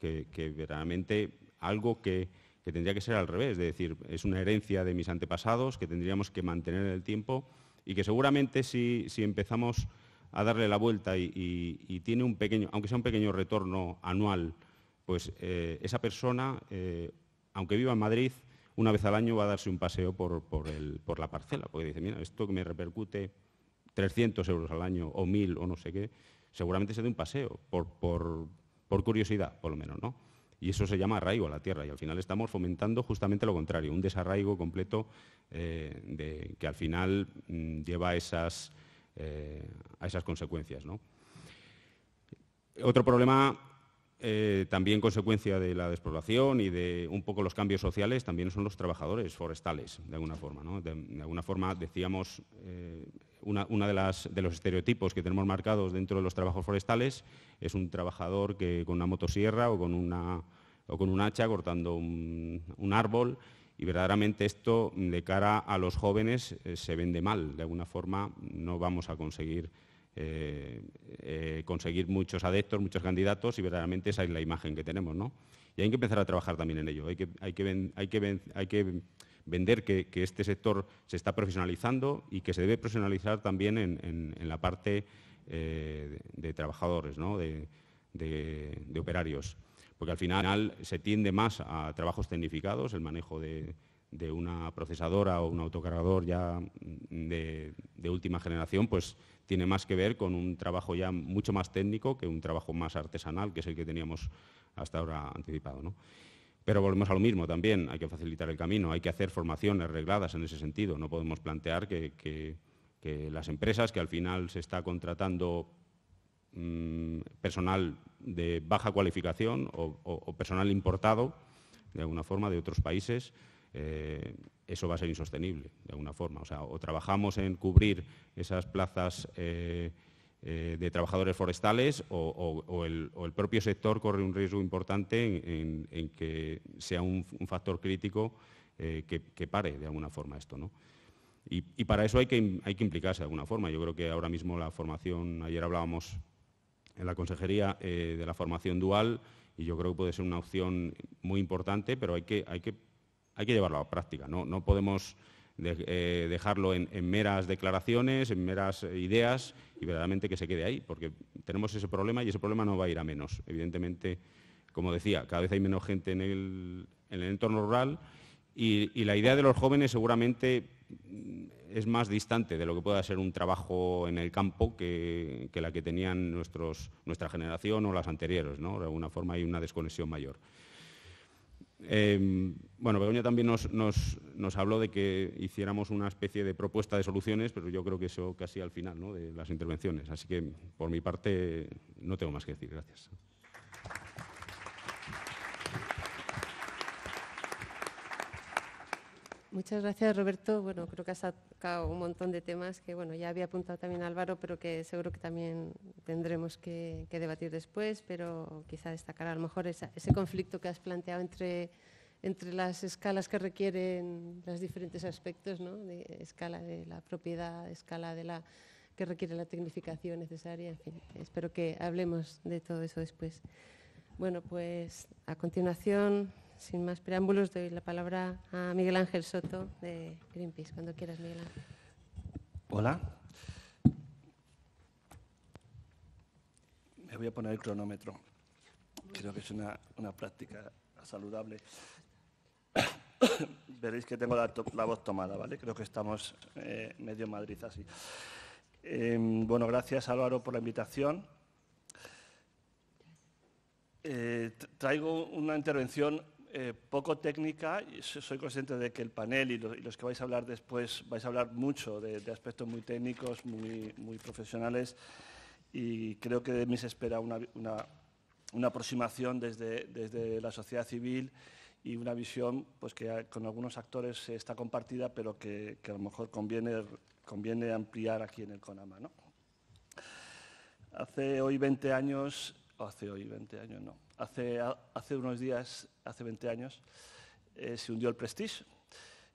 que, que algo que, que tendría que ser al revés, es decir, es una herencia de mis antepasados que tendríamos que mantener en el tiempo y que seguramente si, empezamos a darle la vuelta y, tiene un pequeño, aunque sea un pequeño retorno anual, pues eh, esa persona, eh, aunque viva en Madrid, una vez al año va a darse un paseo por, la parcela, porque dice, mira, esto que me repercute 300 euros al año o 1.000 o no sé qué, seguramente se dé un paseo, por, por curiosidad, por lo menos, ¿no? Y eso se llama arraigo a la tierra y al final estamos fomentando justamente lo contrario, un desarraigo completo eh, que al final mm, lleva a esas, eh, a esas consecuencias. Otro problema eh, también consecuencia de la despoblación y de un poco los cambios sociales también son los trabajadores forestales, de alguna forma. De, alguna forma decíamos, uno de, las, de los estereotipos que tenemos marcados dentro de los trabajos forestales es un trabajador que con una motosierra o con una, con un hacha cortando un, árbol y verdaderamente esto de cara a los jóvenes eh, se vende mal. De alguna forma no vamos a conseguir, eh, eh, conseguir muchos adeptos, muchos candidatos y verdaderamente esa es la imagen que tenemos. Y hay que empezar a trabajar también en ello. hay que, hay que, hay que vender que, este sector se está profesionalizando y que se debe profesionalizar también en, la parte eh, de, trabajadores, de, operarios. Porque al final se tiende más a trabajos tecnificados, el manejo de, una procesadora o un autocargador ya de, última generación, pues tiene más que ver con un trabajo ya mucho más técnico que un trabajo más artesanal, que es el que teníamos hasta ahora anticipado. ¿no? Pero volvemos a lo mismo también, hay que facilitar el camino, hay que hacer formaciones arregladas en ese sentido. No podemos plantear que, las empresas que al final se está contratando mm, personal de baja cualificación o, personal importado de alguna forma de otros países, eh, eso va a ser insostenible de alguna forma. O sea, o trabajamos en cubrir esas plazas. Eh, eh, de trabajadores forestales o, el, propio sector corre un riesgo importante en, que sea un, factor crítico eh, que, pare de alguna forma esto. ¿no? Y, para eso hay que, hay que implicarse de alguna forma. Yo creo que ahora mismo la formación, ayer hablábamos en la consejería eh, de la formación dual y yo creo que puede ser una opción muy importante, pero hay que, hay que, hay que a la práctica. No, no podemos de, eh, dejarlo en, meras declaraciones, en meras eh, ideas y verdaderamente que se quede ahí, porque tenemos ese problema y ese problema no va a ir a menos. Evidentemente, como decía, cada vez hay menos gente en el, entorno rural y, la idea de los jóvenes seguramente mm, es más distante de lo que pueda ser un trabajo en el campo que, la que tenían nuestros, nuestra generación o las anteriores. ¿no? De alguna forma hay una desconexión mayor. Em, bueno, Begoña también nos, habló de que hiciéramos una especie de propuesta de soluciones, pero yo creo que eso casi al final de las intervenciones. Así que, por mi parte, no tengo más que decir. Gracias. Muchas gracias, Roberto. Bueno, creo que has sacado un montón de temas que, bueno, ya había apuntado también Álvaro, pero que seguro que también tendremos que, debatir después, pero quizá destacar a lo mejor ese conflicto que has planteado entre, entre las escalas que requieren los diferentes aspectos, ¿no? De escala de la propiedad, escala de la que requiere la tecnificación necesaria, en fin, espero que hablemos de todo eso después. Bueno, pues a continuación sin más preámbulos, doy la palabra a Miguel Ángel Soto de Greenpeace. Cuando quieras, Miguel Ángel. Hola. Me voy a poner el cronómetro. Creo que es una, práctica saludable. Veréis que tengo la, voz tomada, ¿vale? Creo que estamos eh, medio en Madrid así. Em, bueno, gracias Álvaro por la invitación. Eh, traigo una intervención eh, poco técnica. Soy consciente de que el panel y los, que vais a hablar después vais a hablar mucho de, aspectos muy técnicos, muy, muy, profesionales, y creo que de mí se espera una, aproximación desde, desde, la sociedad civil y una visión pues, que con algunos actores está compartida, pero que, a lo mejor conviene, conviene ampliar aquí en el CONAMA. ¿no? Hace hoy 20 años, o hace hoy 20 años no, hace, hace unos días hace 20 años, eh, se hundió el Prestige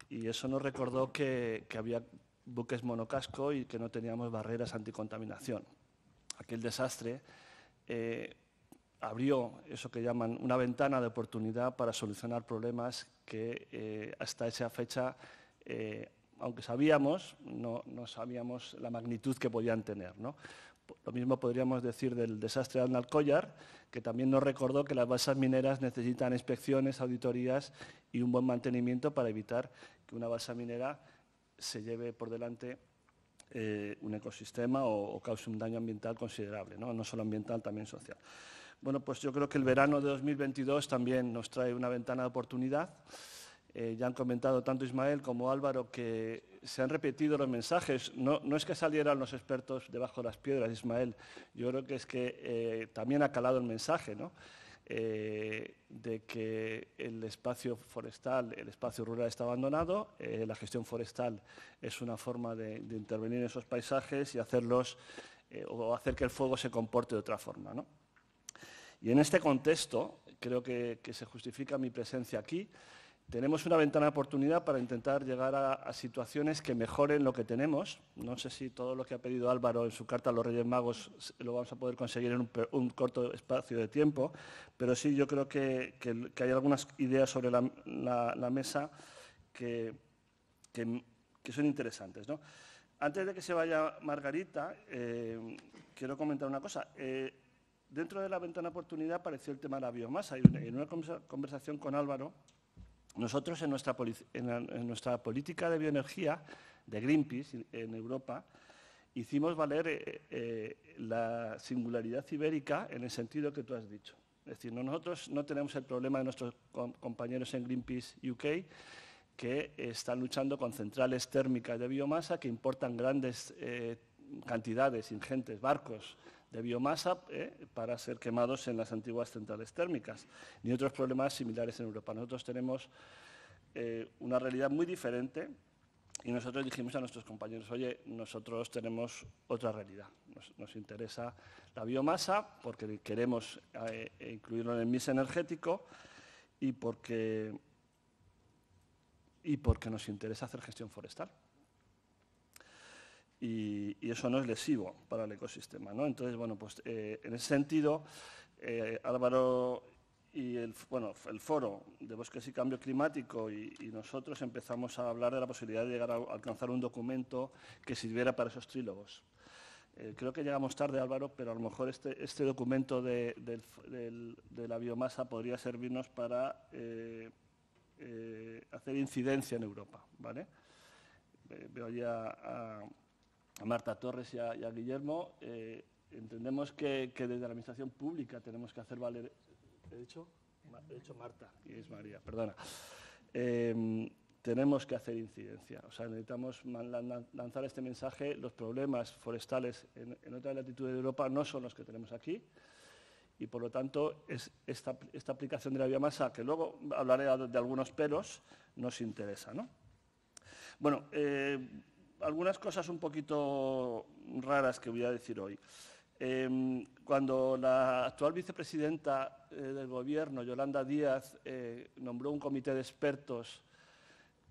y eso nos recordó que, había buques monocasco y que no teníamos barreras anticontaminación. Aquel desastre eh, abrió eso que llaman una ventana de oportunidad para solucionar problemas que eh, hasta esa fecha, aunque sabíamos, no, no, sabíamos la magnitud que podían tener. ¿no? Lo mismo podríamos decir del desastre de Collar, que también nos recordó que las bases mineras necesitan inspecciones, auditorías y un buen mantenimiento para evitar que una base minera se lleve por delante eh, un ecosistema o, cause un daño ambiental considerable, no solo ambiental, también social. Bueno, pues yo creo que el verano de 2022 también nos trae una ventana de oportunidad. Eh, ya han comentado tanto Ismael como Álvaro que se han repetido los mensajes. No, es que salieran los expertos debajo de las piedras, Ismael. Yo creo que es que eh, también ha calado el mensaje, eh, de que el espacio forestal, el espacio rural está abandonado, la gestión forestal es una forma de, intervenir en esos paisajes y hacerlos o hacer que el fuego se comporte de otra forma. Y en este contexto creo que se justifica mi presencia aquí tenemos una ventana de oportunidad para intentar llegar a, situaciones que mejoren lo que tenemos. No sé si todo lo que ha pedido Álvaro en su carta a los Reyes Magos lo vamos a poder conseguir en un, corto espacio de tiempo, pero sí yo creo que, hay algunas ideas sobre la, mesa que, son interesantes. Antes de que se vaya Margarita, eh, quiero comentar una cosa. Eh, dentro de la ventana de oportunidad apareció el tema de la biomasa y en una conversación con Álvaro nosotros en nuestra, política de bioenergía de Greenpeace en Europa hicimos valer eh, eh, la singularidad ibérica en el sentido que tú has dicho. Es decir, nosotros no tenemos el problema de nuestros compañeros en Greenpeace UK que están luchando con centrales térmicas de biomasa que importan grandes eh, cantidades, ingentes, barcos de biomasa eh, para ser quemados en las antiguas centrales térmicas, ni otros problemas similares en Europa. Nosotros tenemos eh, una realidad muy diferente y nosotros dijimos a nuestros compañeros, oye, nosotros tenemos otra realidad. Nos, interesa la biomasa porque queremos eh, incluirlo en el mix energético y y porque nos interesa hacer gestión forestal y, eso no es lesivo para el ecosistema. ¿no? Entonces, bueno, pues eh, en ese sentido, eh, Álvaro y el, bueno, el foro de Bosques y Cambio Climático y, nosotros empezamos a hablar de la posibilidad de llegar a alcanzar un documento que sirviera para esos trílogos. Eh, creo que llegamos tarde, Álvaro, pero a lo mejor este, este documento de, la biomasa podría servirnos para hacer incidencia en Europa. ¿vale? Veo ya a, a Marta Torres y a, Guillermo, eh, entendemos que, desde la Administración Pública tenemos que hacer valer... ¿He dicho? Marta, y es María, perdona. Em, tenemos que hacer incidencia. O sea, necesitamos lanzar este mensaje. Los problemas forestales en, otra latitud de Europa no son los que tenemos aquí. Y por lo tanto, esta, aplicación de la biomasa, que luego hablaré de algunos peros, nos interesa. ¿no? Bueno, eh, algunas cosas un poquito raras que voy a decir hoy. Em, cuando la actual vicepresidenta eh, del Gobierno, Yolanda Díaz, eh, nombró un comité de expertos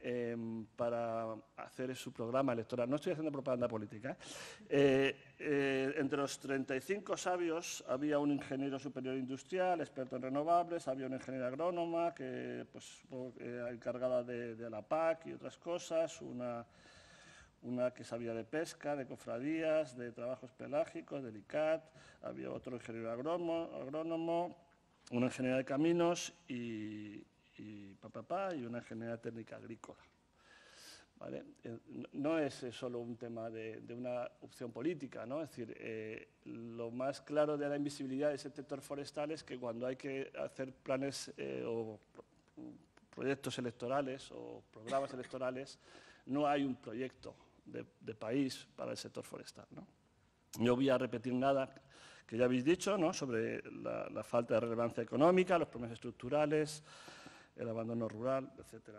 em, para hacer su programa electoral, no estoy haciendo propaganda política, eh, entre los 35 sabios había un ingeniero superior industrial, experto en renovables, había una ingeniera agrónoma que pues, encargada de la PAC y otras cosas, una una que sabía de pesca, de cofradías, de trabajos pelágicos, del ICAT, había otro ingeniero agrónomo, una ingeniera de caminos y, y, y una ingeniera técnica agrícola. Eh, no es eh, solo un tema de, una opción política, ¿no? es decir, eh, lo más claro de la invisibilidad de ese sector forestal es que cuando hay que hacer planes o proyectos electorales o programas electorales, no hay un proyecto, de, país para el sector forestal. ¿no? voy a repetir nada que ya habéis dicho ¿no? sobre la, falta de relevancia económica, los problemas estructurales, el abandono rural, etc.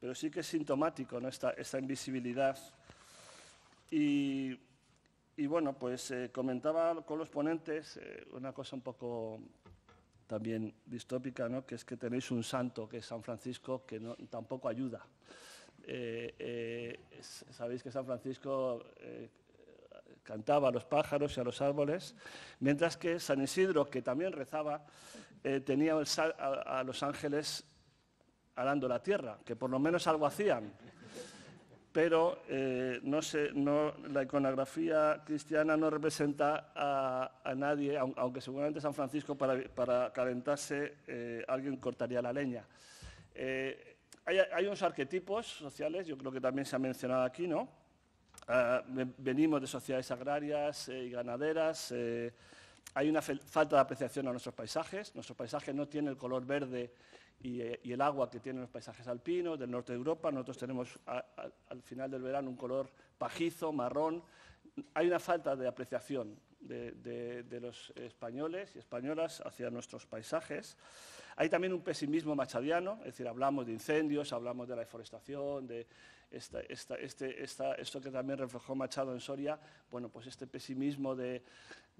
Pero sí que es sintomático esta, invisibilidad. Y, bueno, pues eh, comentaba con los ponentes eh, una cosa un poco también distópica, ¿no? que es que tenéis un santo, que es San Francisco, que tampoco ayuda. Eh, eh, sabéis que San Francisco eh, cantaba a los pájaros y a los árboles, mientras que San Isidro, que también rezaba, tenía a, los ángeles alando la tierra, que por lo menos algo hacían pero no sé, no, la iconografía cristiana no representa a, nadie, aunque seguramente San Francisco para, calentarse alguien cortaría la leña hay, unos arquetipos sociales, yo creo que también se ha mencionado aquí, ¿no? Ah, venimos de sociedades agrarias eh, y ganaderas, eh, hay una falta de apreciación a nuestros paisajes, Nuestro paisaje no tiene el color verde eh, y, el agua que tienen los paisajes alpinos del norte de Europa, nosotros tenemos al final del verano un color pajizo, marrón, hay una falta de apreciación de, los españoles y españolas hacia nuestros paisajes. Hay también un pesimismo machadiano, es decir, hablamos de incendios, hablamos de la deforestación, de este, esto que también reflejó Machado en Soria, bueno, pues este pesimismo de,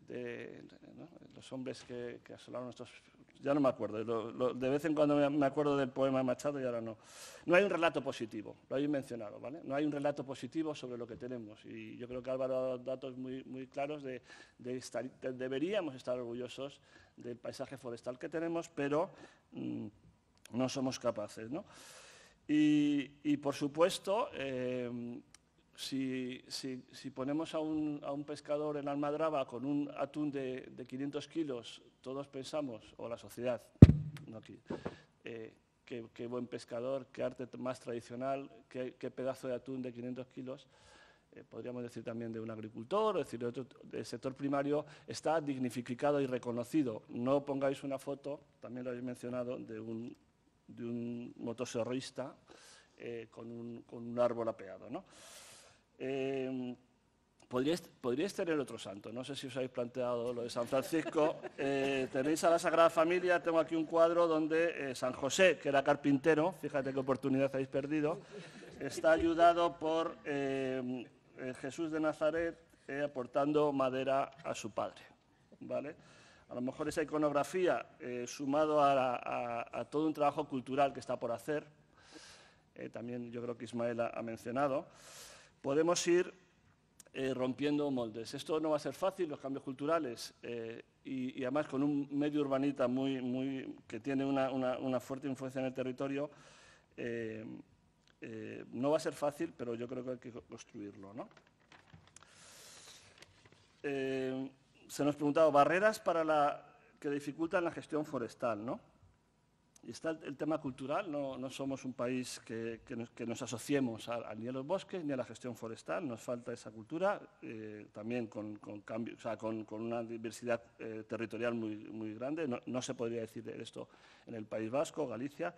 de los hombres que, asolaron nuestros… Ya no me acuerdo, de vez en cuando me acuerdo del poema Machado y ahora no. No hay un relato positivo, lo habéis mencionado, ¿vale? No hay un relato positivo sobre lo que tenemos y yo creo que Álvaro ha dado datos muy, claros de, deberíamos estar orgullosos del paisaje forestal que tenemos, pero mm, no somos capaces, ¿no? Y, por supuesto... Eh, si, ponemos a un, pescador en Almadraba con un atún de, 500 kilos, todos pensamos, o la sociedad, qué, eh, buen pescador, qué arte más tradicional, qué, pedazo de atún de 500 kilos, eh, podríamos decir también de un agricultor, es decir, del sector primario, está dignificado y reconocido. No pongáis una foto, también lo habéis mencionado, de un, de eh, con, un, árbol apeado. ¿no? Em, podríais tener otro santo, no sé si os habéis planteado lo de San Francisco. Eh, tenéis a la Sagrada Familia, tengo aquí un cuadro donde eh, San José, que era carpintero, fíjate qué oportunidad habéis perdido, está ayudado por em, eh, Jesús de Nazaret aportando madera a su padre. ¿vale? A lo mejor esa iconografía, sumado a, todo un trabajo cultural que está por hacer, también yo creo que Ismael ha mencionado podemos ir eh, rompiendo moldes. Esto no va a ser fácil, los cambios culturales, eh, y, además con un medio urbanita muy, que tiene una, fuerte influencia en el territorio, eh, no va a ser fácil, pero yo creo que hay que construirlo. ¿no? se nos preguntado barreras para la, que dificultan la gestión forestal. ¿no? está el tema cultural, no, somos un país que, nos, asociemos ni a los bosques ni a la gestión forestal, nos falta esa cultura, eh, también con, cambio, con, una diversidad eh, territorial muy, muy grande, no, se podría decir esto en el País Vasco, Galicia,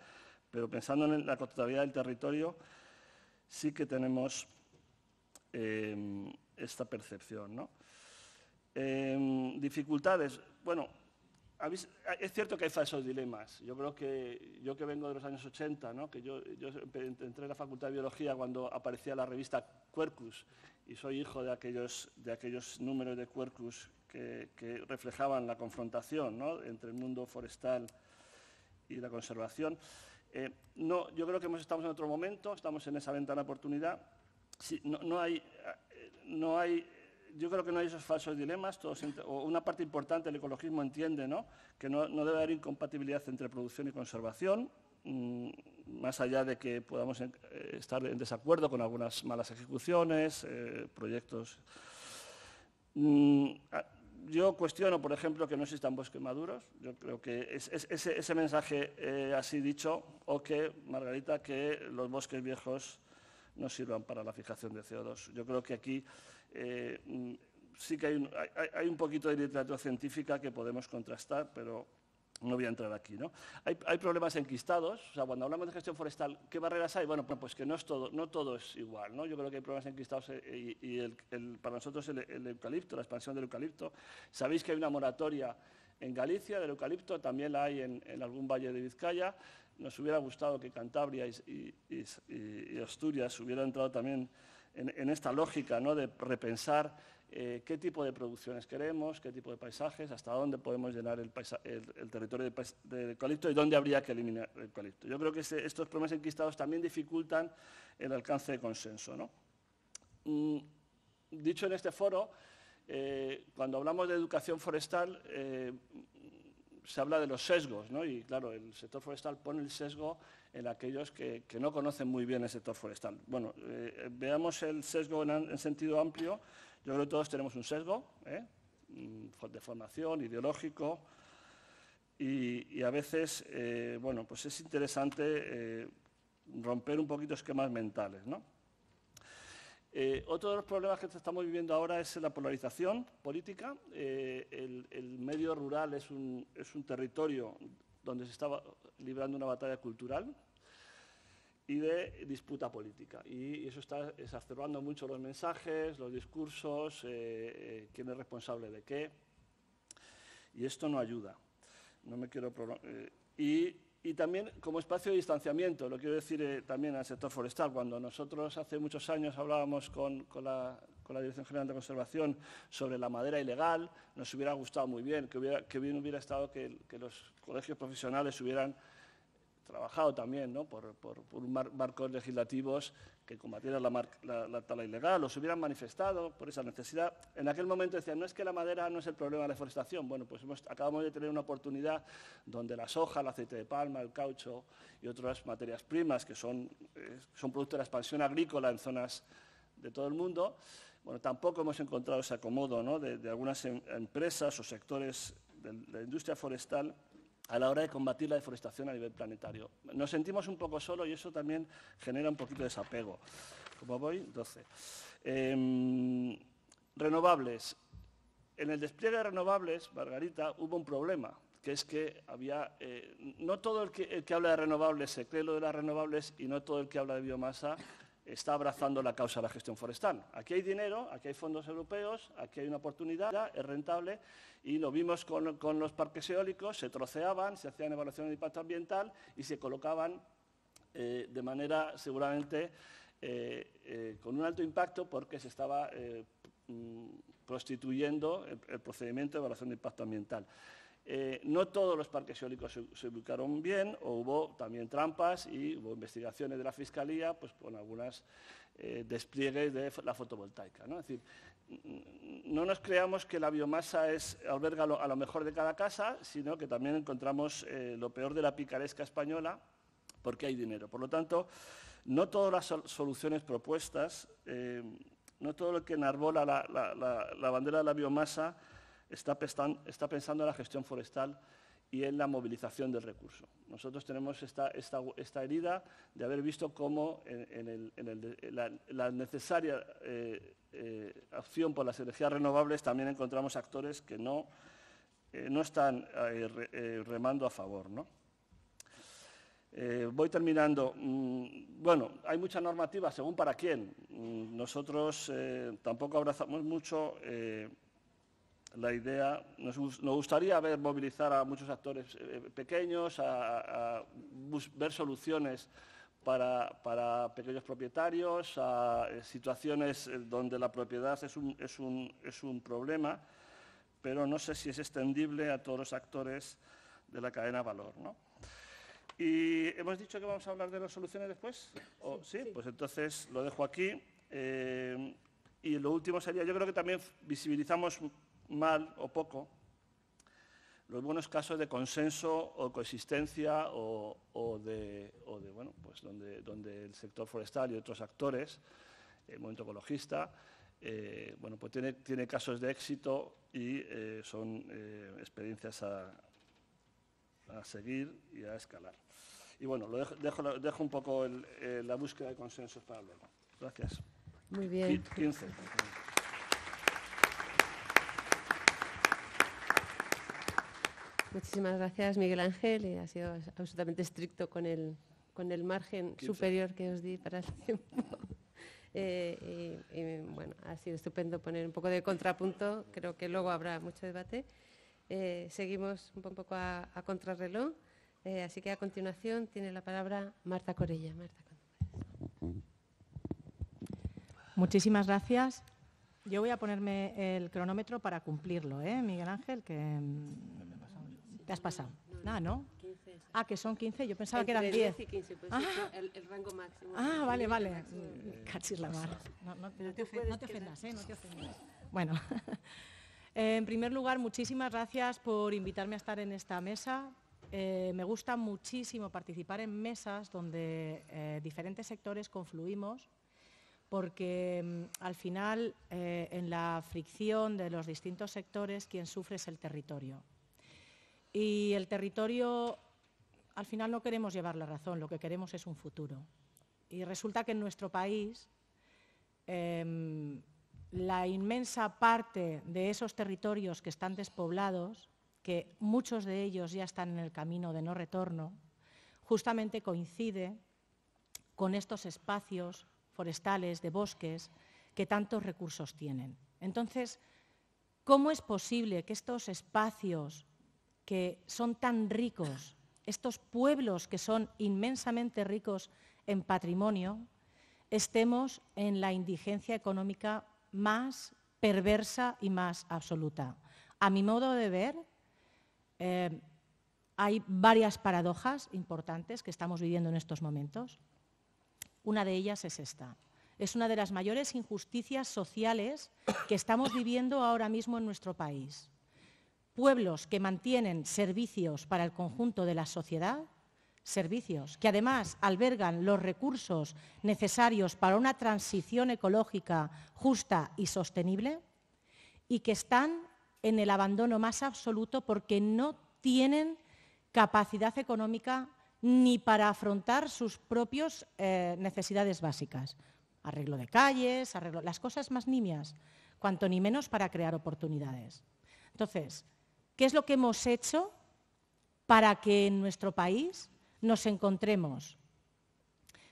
pero pensando en la totalidad del territorio, sí que tenemos em, esta percepción. Em, dificultades, bueno, es cierto que hay falsos dilemas. Yo creo que yo que vengo de los años 80, que yo, entré en la Facultad de Biología cuando aparecía la revista Quercus y soy hijo de aquellos, de aquellos números de Quercus que, reflejaban la confrontación entre el mundo forestal y la conservación. Eh, no, yo creo que estamos en otro momento, estamos en esa ventana de oportunidad. no, hay, eh, no hay yo creo que no hay esos falsos dilemas. una parte importante del ecologismo entiende que no, debe haber incompatibilidad entre producción y conservación, mm, más allá de que podamos eh, estar en desacuerdo con algunas malas ejecuciones, eh, proyectos. Mm, yo cuestiono, por ejemplo, que no existan bosques maduros. Yo creo que ese, mensaje eh, así dicho, o que, Margarita, que los bosques viejos no sirvan para la fijación de CO2. Yo creo que aquí eh, mm, sí que hay un, poquito de literatura científica que podemos contrastar, pero no voy a entrar aquí. ¿no? Hay, problemas enquistados. O sea, cuando hablamos de gestión forestal, ¿qué barreras hay? Bueno, pues, pues que no, es todo, no todo es igual. ¿no? Yo creo que hay problemas enquistados eh, y, para nosotros el, eucalipto, la expansión del eucalipto. Sabéis que hay una moratoria en Galicia del eucalipto, también la hay en, algún valle de Vizcaya. Nos hubiera gustado que Cantabria y Asturias hubieran entrado también en, esta lógica de repensar eh, qué tipo de producciones queremos, qué tipo de paisajes, hasta dónde podemos llenar el, territorio del, de y dónde habría que eliminar el eucalipto. Yo creo que estos problemas enquistados también dificultan el alcance de consenso. Mm, dicho en este foro, eh, cuando hablamos de educación forestal, eh, se habla de los sesgos, ¿no? y claro, el sector forestal pone el sesgo en aquellos que, no conocen muy bien el sector forestal. Bueno, eh, veamos el sesgo en, sentido amplio. Yo creo que todos tenemos un sesgo, ¿eh? mm, de formación, ideológico, y, a veces, eh, bueno, pues es interesante romper un poquito esquemas mentales, ¿no? Eh, otro de los problemas que estamos viviendo ahora es la polarización política. Eh, el, medio rural es un, territorio donde se está librando una batalla cultural y de disputa política. Y eso está exacerbando mucho los mensajes, los discursos, eh, quién es responsable de qué. Y esto no ayuda. No me quiero y y también como espacio de distanciamiento, lo quiero decir eh, también al sector forestal. Cuando nosotros hace muchos años hablábamos con, la, Dirección General de Conservación sobre la madera ilegal, nos hubiera gustado muy bien, que, hubiera, que bien hubiera estado que los colegios profesionales hubieran trabajado también por, marcos legislativos que combatieran la, tala ilegal o se hubieran manifestado por esa necesidad. En aquel momento decían, no es que la madera no es el problema de la deforestación. Bueno, pues hemos, acabamos de tener una oportunidad donde la soja, el aceite de palma, el caucho y otras materias primas que son, eh, son producto de la expansión agrícola en zonas de todo el mundo, bueno, tampoco hemos encontrado ese acomodo de, algunas em, empresas o sectores de la industria forestal a la hora de combatir la deforestación a nivel planetario. Nos sentimos un poco solos y eso también genera un poquito de desapego. ¿Cómo voy? 12. Em, renovables. En el despliegue de renovables, Margarita, hubo un problema, que es que había... Eh, no todo el que, el que habla de renovables se cree lo de las renovables y no todo el que habla de biomasa está abrazando la causa de la gestión forestal. Aquí hay dinero, aquí hay fondos europeos, aquí hay una oportunidad, es rentable y lo vimos con, los parques eólicos, se troceaban, se hacían evaluaciones de impacto ambiental y se colocaban eh, de manera seguramente eh, eh, con un alto impacto porque se estaba mm, prostituyendo el procedimiento de evaluación de impacto ambiental. Eh, no todos los parques eólicos se, ubicaron bien, o hubo también trampas y hubo investigaciones de la Fiscalía pues, con algunos eh, despliegues de la fotovoltaica. ¿no? Es decir, no nos creamos que la biomasa es, alberga a lo mejor de cada casa, sino que también encontramos eh, lo peor de la picaresca española porque hay dinero. Por lo tanto, no todas las soluciones propuestas, no todo lo que enarbola la bandera de la biomasa está, pensando en la gestión forestal y en la movilización del recurso. Nosotros tenemos esta, herida de haber visto cómo en, la, necesaria eh, eh, acción por las energías renovables también encontramos actores que no, eh, no están remando a favor. ¿no? voy terminando. Mm, bueno, hay mucha normativa según para quién. Mm, nosotros tampoco abrazamos mucho la idea, nos, gustaría ver movilizar a muchos actores eh, eh, pequeños, a, ver soluciones para, pequeños propietarios, a eh, situaciones donde la propiedad es un, problema, pero no sé si es extendible a todos los actores de la cadena valor. ¿no? ¿Y hemos dicho que vamos a hablar de las soluciones después? ¿O, sí, pues entonces lo dejo aquí. y lo último sería, yo creo que también visibilizamos mal o poco, los buenos casos de consenso o coexistencia o, de, bueno, pues donde, donde, el sector forestal y otros actores, el eh, movimiento ecologista, eh, bueno, pues tiene, tiene, casos de éxito y eh, son experiencias a, seguir y a escalar. Y bueno, lo dejo, dejo un poco la búsqueda de consensos para luego. Gracias. Muy bien. Muchísimas gracias, Miguel Ángel. Y ha sido absolutamente estricto con el, con el margen superior que os di para el tiempo. Eh, y, bueno, ha sido estupendo poner un poco de contrapunto. Creo que luego habrá mucho debate. Eh, seguimos un poco a, contrarreloj. Eh, así que a continuación tiene la palabra Marta Corella. Muchísimas gracias. Yo voy a ponerme el cronómetro para cumplirlo, ¿eh, Miguel Ángel? Que mm, te has pasado. Nada, ¿no? ah, que son 15. Yo pensaba que eran 10. 10 15, pues ah, el, rango máximo. Ah, vale, vale. Mm, la No, te ofendas, ¿eh? No te ofendas. Bueno. en primer lugar, muchísimas gracias por invitarme a estar en esta mesa. Eh, me gusta muchísimo participar en mesas donde eh, diferentes sectores confluimos porque mm, al final eh, en la fricción de los distintos sectores quien sufre es el territorio. Y el territorio, al final no queremos llevar la razón, lo que queremos es un futuro. Y resulta que en nuestro país em, la inmensa parte de esos territorios que están despoblados, que muchos de ellos ya están en el camino de no retorno, justamente coincide con estos espacios forestales, de bosques, que tantos recursos tienen. Entonces, ¿cómo es posible que estos espacios que son tan ricos, estos pueblos que son inmensamente ricos en patrimonio, estemos en la indigencia económica más perversa y más absoluta. A mi modo de ver, eh, hay varias paradojas importantes que estamos viviendo en estos momentos. Una de ellas es esta. Es una de las mayores injusticias sociales que estamos viviendo ahora mismo en nuestro país pueblos que mantienen servicios para el conjunto de la sociedad, servicios que además albergan los recursos necesarios para una transición ecológica justa y sostenible y que están en el abandono más absoluto porque no tienen capacidad económica ni para afrontar sus propias eh, necesidades básicas. Arreglo de calles, arreglo, las cosas más nimias, cuanto ni menos para crear oportunidades. Entonces, ¿Qué es lo que hemos hecho para que en nuestro país nos encontremos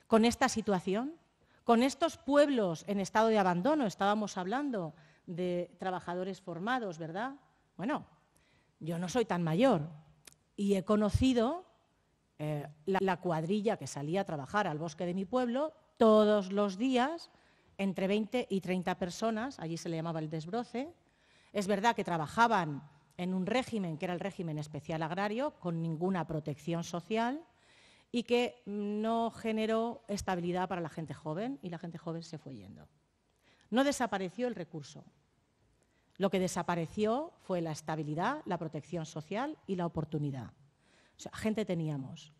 con esta situación, con estos pueblos en estado de abandono? Estábamos hablando de trabajadores formados, ¿verdad? Bueno, yo no soy tan mayor y he conocido eh, la cuadrilla que salía a trabajar al bosque de mi pueblo todos los días, entre 20 y 30 personas, allí se le llamaba el desbroce. Es verdad que trabajaban en un régimen que era el régimen especial agrario, con ninguna protección social y que no generó estabilidad para la gente joven y la gente joven se fue yendo. No desapareció el recurso. Lo que desapareció fue la estabilidad, la protección social y la oportunidad. gente teníamos.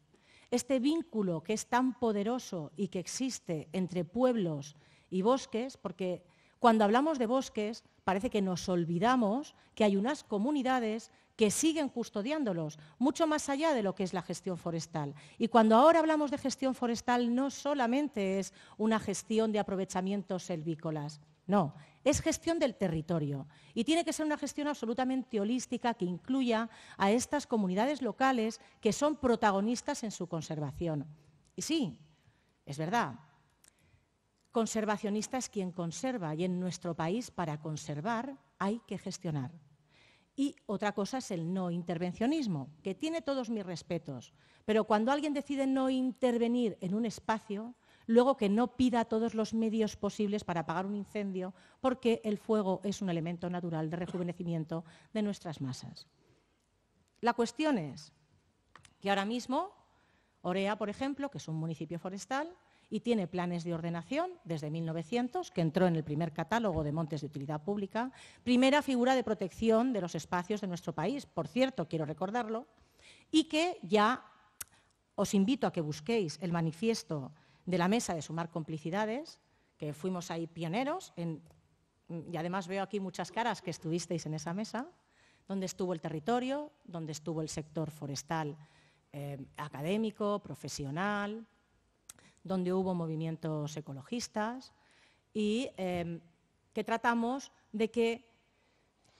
Este vínculo que es tan poderoso y que existe entre pueblos y bosques, porque cuando hablamos de bosques, parece que nos olvidamos que hay unas comunidades que siguen custodiándolos, mucho más allá de lo que es la gestión forestal. Y cuando ahora hablamos de gestión forestal, no solamente es una gestión de aprovechamientos selvícolas, no, es gestión del territorio y tiene que ser una gestión absolutamente holística que incluya a estas comunidades locales que son protagonistas en su conservación. Y sí, es verdad, Conservacionista es quien conserva y en nuestro país para conservar hay que gestionar. Y otra cosa es el no intervencionismo, que tiene todos mis respetos, pero cuando alguien decide no intervenir en un espacio, luego que no pida todos los medios posibles para apagar un incendio, porque el fuego es un elemento natural de rejuvenecimiento de nuestras masas. La cuestión es que ahora mismo, Orea, por ejemplo, que es un municipio forestal, y tiene planes de ordenación desde 1900, que entró en el primer catálogo de montes de utilidad pública, primera figura de protección de los espacios de nuestro país, por cierto, quiero recordarlo, y que ya os invito a que busquéis el manifiesto de la mesa de sumar complicidades, que fuimos ahí pioneros, y además veo aquí muchas caras que estuvisteis en esa mesa, donde estuvo el territorio, donde estuvo el sector forestal eh, académico, profesional, donde hubo movimientos ecologistas y em, que tratamos de que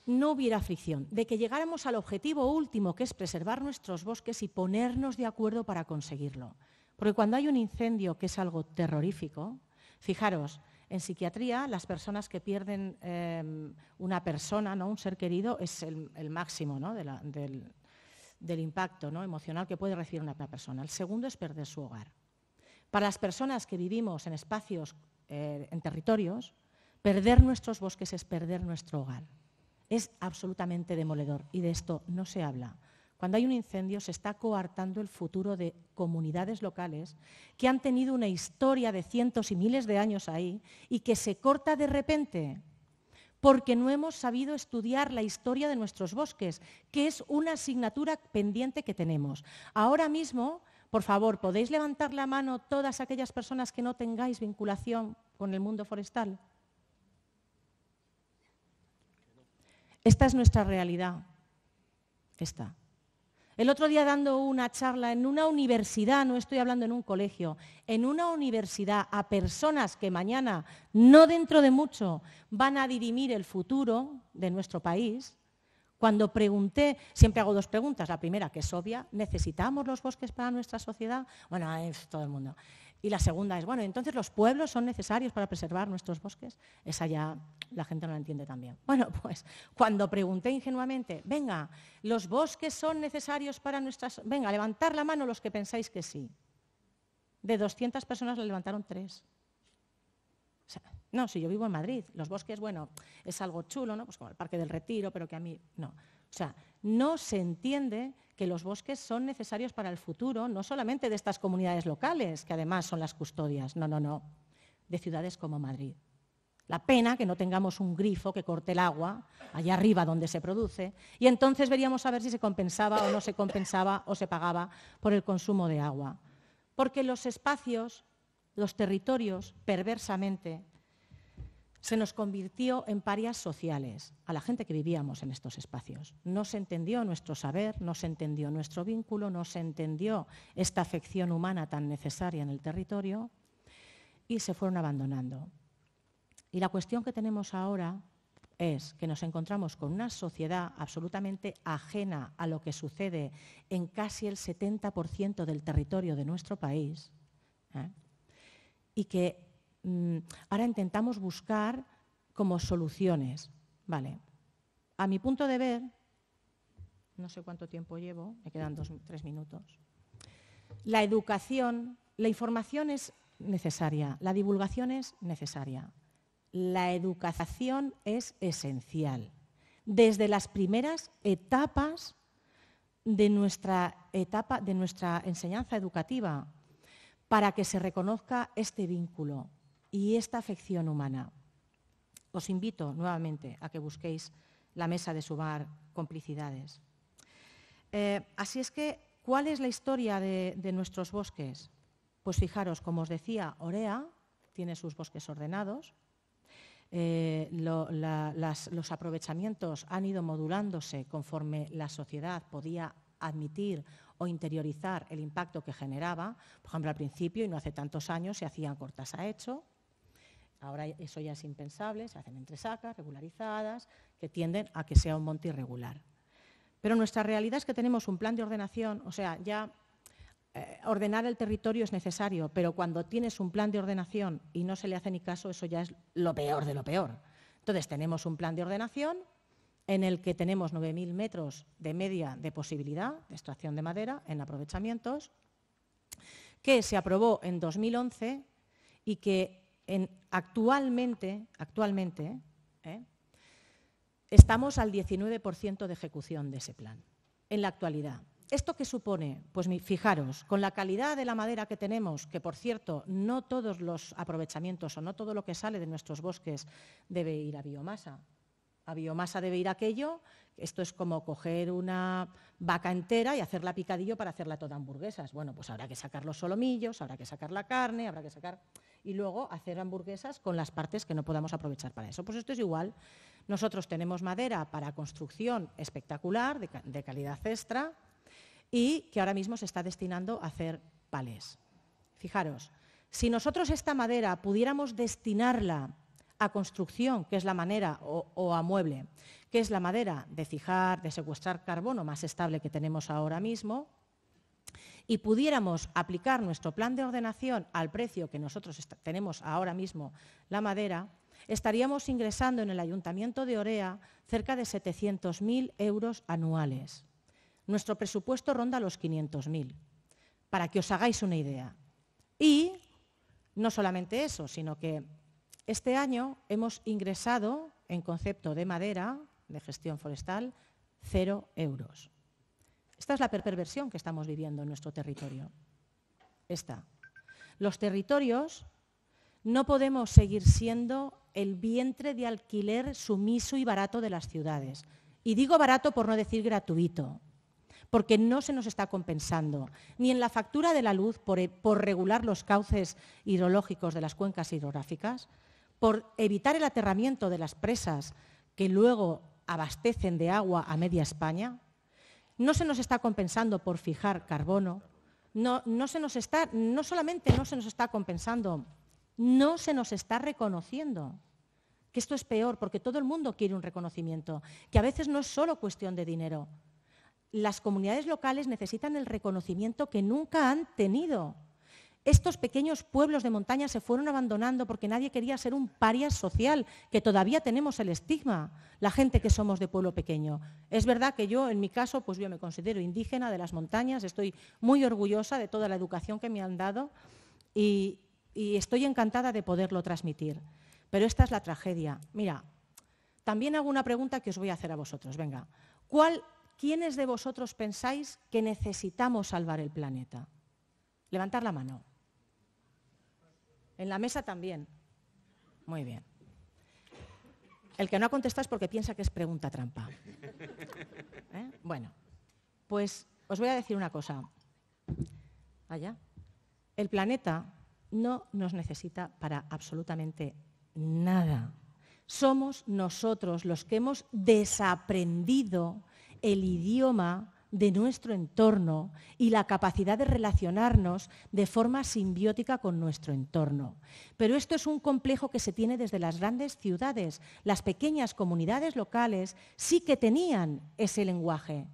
no hubiera fricción, de que llegáramos al objetivo último, que es preservar nuestros bosques y ponernos de acuerdo para conseguirlo. Porque cuando hay un incendio, que es algo terrorífico, fijaros, en psiquiatría las personas que pierden em, una persona, ¿no? un ser querido, es el, máximo ¿no? del, del, impacto ¿no? emocional que puede recibir una persona. El segundo es perder su hogar. Para las personas que vivimos en espacios, eh, en territorios, perder nuestros bosques es perder nuestro hogar. Es absolutamente demoledor y de esto no se habla. Cuando hay un incendio se está coartando el futuro de comunidades locales que han tenido una historia de cientos y miles de años ahí y que se corta de repente porque no hemos sabido estudiar la historia de nuestros bosques, que es una asignatura pendiente que tenemos. Ahora mismo por favor, ¿podéis levantar la mano todas aquellas personas que no tengáis vinculación con el mundo forestal? Esta es nuestra realidad. Esta. El otro día dando una charla en una universidad, no estoy hablando en un colegio, en una universidad a personas que mañana, no dentro de mucho, van a dirimir el futuro de nuestro país, cuando pregunté, siempre hago dos preguntas. La primera, que es obvia, ¿necesitamos los bosques para nuestra sociedad? Bueno, es todo el mundo. Y la segunda es, bueno, entonces los pueblos son necesarios para preservar nuestros bosques. Esa ya la gente no la entiende también. Bueno, pues cuando pregunté ingenuamente, venga, los bosques son necesarios para nuestras... Venga, levantar la mano los que pensáis que sí. De 200 personas le levantaron tres. No, si yo vivo en Madrid, los bosques, bueno, es algo chulo, ¿no? Pues como el Parque del Retiro, pero que a mí no. O sea, no se entiende que los bosques son necesarios para el futuro, no solamente de estas comunidades locales, que además son las custodias, no, no, no, de ciudades como Madrid. La pena que no tengamos un grifo que corte el agua allá arriba donde se produce y entonces veríamos a ver si se compensaba o no se compensaba o se pagaba por el consumo de agua. Porque los espacios, los territorios, perversamente, se nos convirtió en parias sociales a la gente que vivíamos en estos espacios. No se entendió nuestro saber, no se entendió nuestro vínculo, no se entendió esta afección humana tan necesaria en el territorio y se fueron abandonando. Y la cuestión que tenemos ahora es que nos encontramos con una sociedad absolutamente ajena a lo que sucede en casi el 70% del territorio de nuestro país ¿eh? y que Mm, ahora intentamos buscar como soluciones. Vale. A mi punto de ver, no sé cuánto tiempo llevo, me quedan dos, tres minutos. La educación, la información es necesaria, la divulgación es necesaria, la educación es esencial. Desde las primeras etapas de nuestra etapa de nuestra enseñanza educativa, para que se reconozca este vínculo, y esta afección humana. Os invito nuevamente a que busquéis la mesa de sumar complicidades. Eh, así es que, ¿cuál es la historia de, nuestros bosques? Pues fijaros, como os decía, Orea tiene sus bosques ordenados, eh, los aprovechamientos han ido modulándose conforme la sociedad podía admitir o interiorizar el impacto que generaba. Por ejemplo, al principio, y no hace tantos años, se hacían cortas a hecho, Ahora eso ya es impensable, se hacen sacas regularizadas, que tienden a que sea un monte irregular. Pero nuestra realidad es que tenemos un plan de ordenación, o sea, ya eh, ordenar el territorio es necesario, pero cuando tienes un plan de ordenación y no se le hace ni caso, eso ya es lo peor de lo peor. Entonces, tenemos un plan de ordenación en el que tenemos 9.000 metros de media de posibilidad de extracción de madera en aprovechamientos, que se aprobó en 2011 y que actualmente, ¿eh? estamos al 19% de ejecución de ese plan, en la actualidad. ¿Esto qué supone? Pues fijaros, con la calidad de la madera que tenemos, que por cierto, no todos los aprovechamientos o no todo lo que sale de nuestros bosques debe ir a biomasa. A biomasa debe ir aquello, esto es como coger una vaca entera y hacerla picadillo para hacerla toda hamburguesas. Bueno, pues habrá que sacar los solomillos, habrá que sacar la carne, habrá que sacar y luego hacer hamburguesas con las partes que no podamos aprovechar para eso. Pues esto es igual. Nosotros tenemos madera para construcción espectacular, de, calidad extra, y que ahora mismo se está destinando a hacer palés. Fijaros, si nosotros esta madera pudiéramos destinarla a construcción, que es la manera, o, a mueble, que es la madera de fijar, de secuestrar carbono más estable que tenemos ahora mismo, y pudiéramos aplicar nuestro plan de ordenación al precio que nosotros tenemos ahora mismo la madera, estaríamos ingresando en el Ayuntamiento de Orea cerca de 700.000 euros anuales. Nuestro presupuesto ronda los 500.000, para que os hagáis una idea. Y no solamente eso, sino que este año hemos ingresado en concepto de madera, de gestión forestal, cero euros. Esta es la perversión que estamos viviendo en nuestro territorio. Esta. Los territorios no podemos seguir siendo el vientre de alquiler sumiso y barato de las ciudades. Y digo barato por no decir gratuito, porque no se nos está compensando, ni en la factura de la luz por e, regular los cauces hidrológicos de las cuencas hidrográficas, por evitar el aterramiento de las presas que luego abastecen de agua a media España, no se nos está compensando por fijar carbono, no, no, solamente no se nos está compensando, no se nos está reconociendo. Que esto es peor, porque todo el mundo quiere un reconocimiento, que a veces no es solo cuestión de dinero. Las comunidades locales necesitan el reconocimiento que nunca han tenido. Estos pequeños pueblos de montaña se fueron abandonando porque nadie quería ser un parias social, que todavía tenemos el estigma, la gente que somos de pueblo pequeño. Es verdad que yo, en mi caso, pues yo me considero indígena de las montañas, estoy muy orgullosa de toda la educación que me han dado y, estoy encantada de poderlo transmitir. Pero esta es la tragedia. Mira, también hago una pregunta que os voy a hacer a vosotros. Venga, ¿cuál ¿quiénes de vosotros pensáis que necesitamos salvar el planeta? Levantar la mano. En la mesa también. Muy bien. El que no ha contestado es porque piensa que es pregunta trampa. ¿Eh? Bueno, pues os voy a decir una cosa. Allá. El planeta no nos necesita para absolutamente nada. Somos nosotros los que hemos desaprendido el idioma de nuestro entorno y la capacidad de relacionarnos de forma simbiótica con nuestro entorno. Pero esto es un complejo que se tiene desde las grandes ciudades. Las pequeñas comunidades locales sí que tenían ese lenguaje.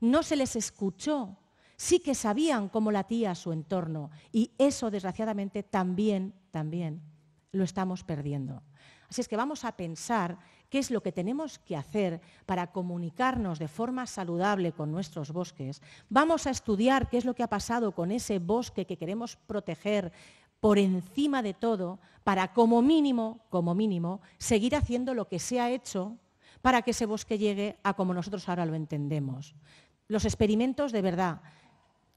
No se les escuchó, sí que sabían cómo latía su entorno y eso desgraciadamente también, también lo estamos perdiendo. Así es que vamos a pensar qué es lo que tenemos que hacer para comunicarnos de forma saludable con nuestros bosques. Vamos a estudiar qué es lo que ha pasado con ese bosque que queremos proteger por encima de todo para como mínimo, como mínimo, seguir haciendo lo que se ha hecho para que ese bosque llegue a como nosotros ahora lo entendemos. Los experimentos de verdad,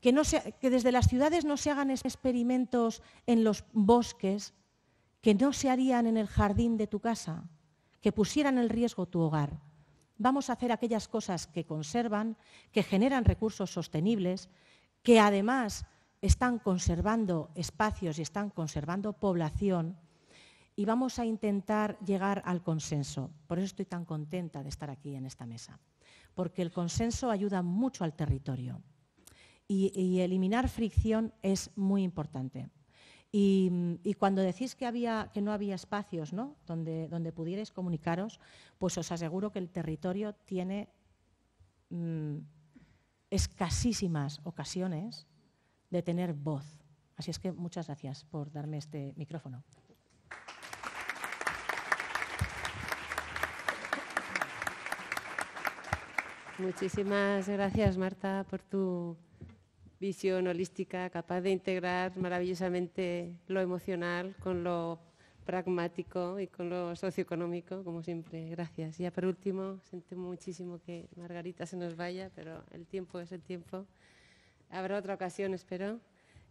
que, que desde las ciudades no se hagan experimentos en los bosques que no se harían en el jardín de tu casa, que pusieran en riesgo tu hogar. Vamos a hacer aquellas cosas que conservan, que generan recursos sostenibles, que además están conservando espacios y están conservando población y vamos a intentar llegar al consenso. Por eso estoy tan contenta de estar aquí en esta mesa, porque el consenso ayuda mucho al territorio y, eliminar fricción es muy importante. Mm, y, cuando decís que, no había espacios Donde, donde pudierais comunicaros, pues os aseguro que el territorio tiene mm, escasísimas ocasiones de tener voz. Así es que muchas gracias por darme este micrófono. Muchísimas gracias, Marta, por tu visión holística capaz de integrar maravillosamente lo emocional con lo pragmático y con lo socioeconómico, como siempre. Gracias. Y ya por último, siento muchísimo que Margarita se nos vaya, pero el tiempo es el tiempo. Habrá otra ocasión, espero.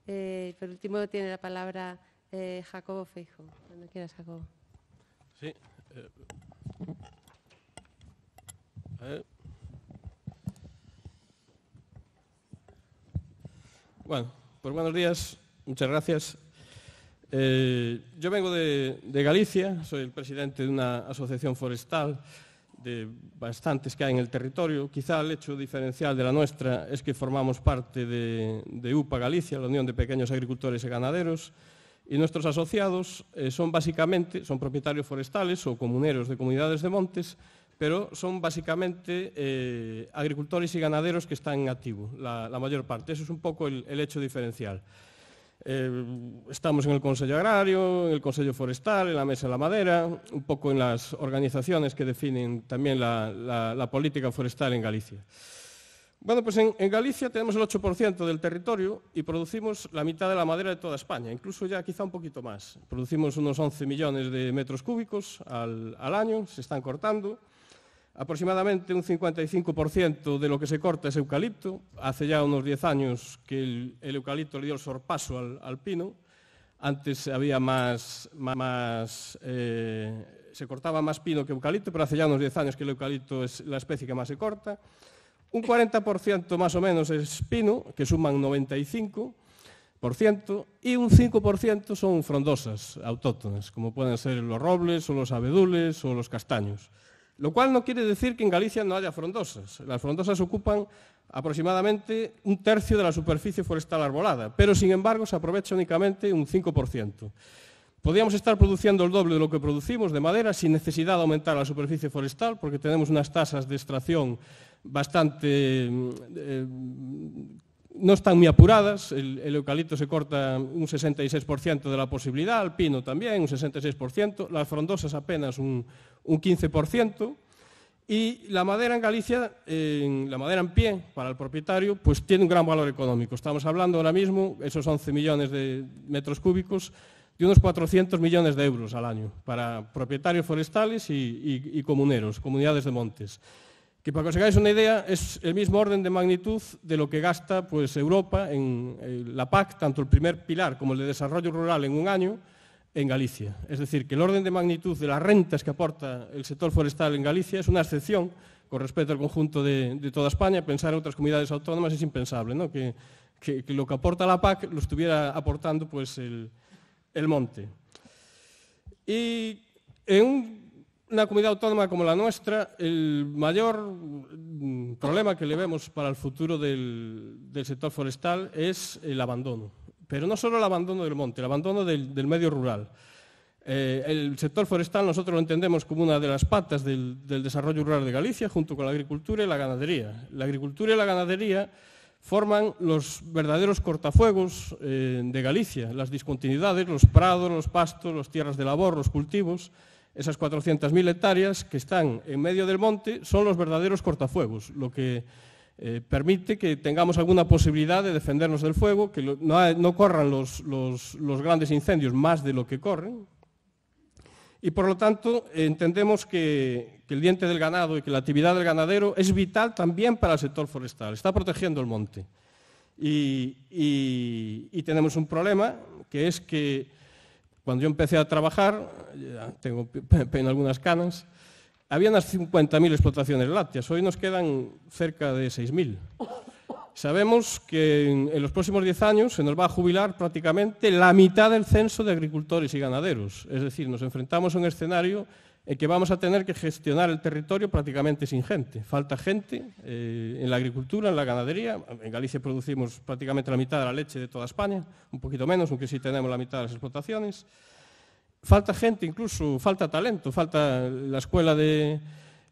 Eh, por último, tiene la palabra eh, Jacobo Feijo. Cuando quieras, Jacobo. Sí. Eh, Bueno, pues buenos días, muchas gracias. Eh, yo vengo de, Galicia, soy el presidente de una asociación forestal de bastantes que hay en el territorio. Quizá el hecho diferencial de la nuestra es que formamos parte de, UPA Galicia, la Unión de Pequeños Agricultores y Ganaderos, y nuestros asociados eh, son básicamente son propietarios forestales o comuneros de comunidades de montes pero son básicamente eh, agricultores y ganaderos que están en activo, la, mayor parte. Eso es un poco el, hecho diferencial. Eh, estamos en el Consejo Agrario, en el Consejo Forestal, en la Mesa de la Madera, un poco en las organizaciones que definen también la, política forestal en Galicia. Bueno, pues en, Galicia tenemos el 8% del territorio y producimos la mitad de la madera de toda España, incluso ya quizá un poquito más. Producimos unos 11 millones de metros cúbicos al año, se están cortando. Aproximadamente un 55% de lo que se corta es eucalipto. Hace ya unos 10 años que el, eucalipto le dio el sorpaso al, pino. Antes había más, eh, se cortaba más pino que eucalipto, pero hace ya unos 10 años que el eucalipto es la especie que más se corta. Un 40% más o menos es pino, que suman 95%, y un 5% son frondosas autóctonas, como pueden ser los robles o los abedules o los castaños. Lo cual no quiere decir que en Galicia no haya frondosas. Las frondosas ocupan aproximadamente un tercio de la superficie forestal arbolada, pero sin embargo se aprovecha únicamente un 5%. Podríamos estar produciendo el doble de lo que producimos de madera sin necesidad de aumentar la superficie forestal porque tenemos unas tasas de extracción bastante mm, eh, no están muy apuradas, el, eucalipto se corta un 66% de la posibilidad, el pino también un 66%, las frondosas apenas un, 15%, y la madera en Galicia, la madera en pie para el propietario, pues tiene un gran valor económico. Estamos hablando ahora mismo, esos 11 millones de metros cúbicos, de unos 400 millones de euros al año para propietarios forestales y comuneros, comunidades de montes que para que os hagáis una idea es el mismo orden de magnitud de lo que gasta pues, Europa en eh, la PAC, tanto el primer pilar como el de desarrollo rural en un año, en Galicia. Es decir, que el orden de magnitud de las rentas que aporta el sector forestal en Galicia es una excepción con respecto al conjunto de, toda España. Pensar en otras comunidades autónomas es impensable, que, que, lo que aporta la PAC lo estuviera aportando pues, el, el monte. Y en un una comunidad autónoma como la nuestra, el mayor mm, problema que le vemos para el futuro del, sector forestal es el abandono. Pero no solo el abandono del monte, el abandono del, medio rural. Eh, el sector forestal nosotros lo entendemos como una de las patas del, desarrollo rural de Galicia, junto con la agricultura y la ganadería. La agricultura y la ganadería forman los verdaderos cortafuegos eh, de Galicia, las discontinuidades, los prados, los pastos, las tierras de labor, los cultivos. Esas 400.000 hectáreas que están en medio del monte son los verdaderos cortafuegos, lo que eh, permite que tengamos alguna posibilidad de defendernos del fuego, que no, corran los, grandes incendios más de lo que corren, y por lo tanto entendemos que, el diente del ganado y que la actividad del ganadero es vital también para el sector forestal, está protegiendo el monte. y tenemos un problema que es que cuando yo empecé a trabajar, tengo en algunas canas, había unas 50.000 explotaciones lácteas, hoy nos quedan cerca de 6.000. Sabemos que en los próximos 10 años se nos va a jubilar prácticamente la mitad del censo de agricultores y ganaderos, es decir, nos enfrentamos a un escenario en eh, que vamos a tener que gestionar el territorio prácticamente sin gente. Falta gente eh, en la agricultura, en la ganadería. En Galicia producimos prácticamente la mitad de la leche de toda España, un poquito menos, aunque sí tenemos la mitad de las explotaciones. Falta gente, incluso falta talento, falta la escuela de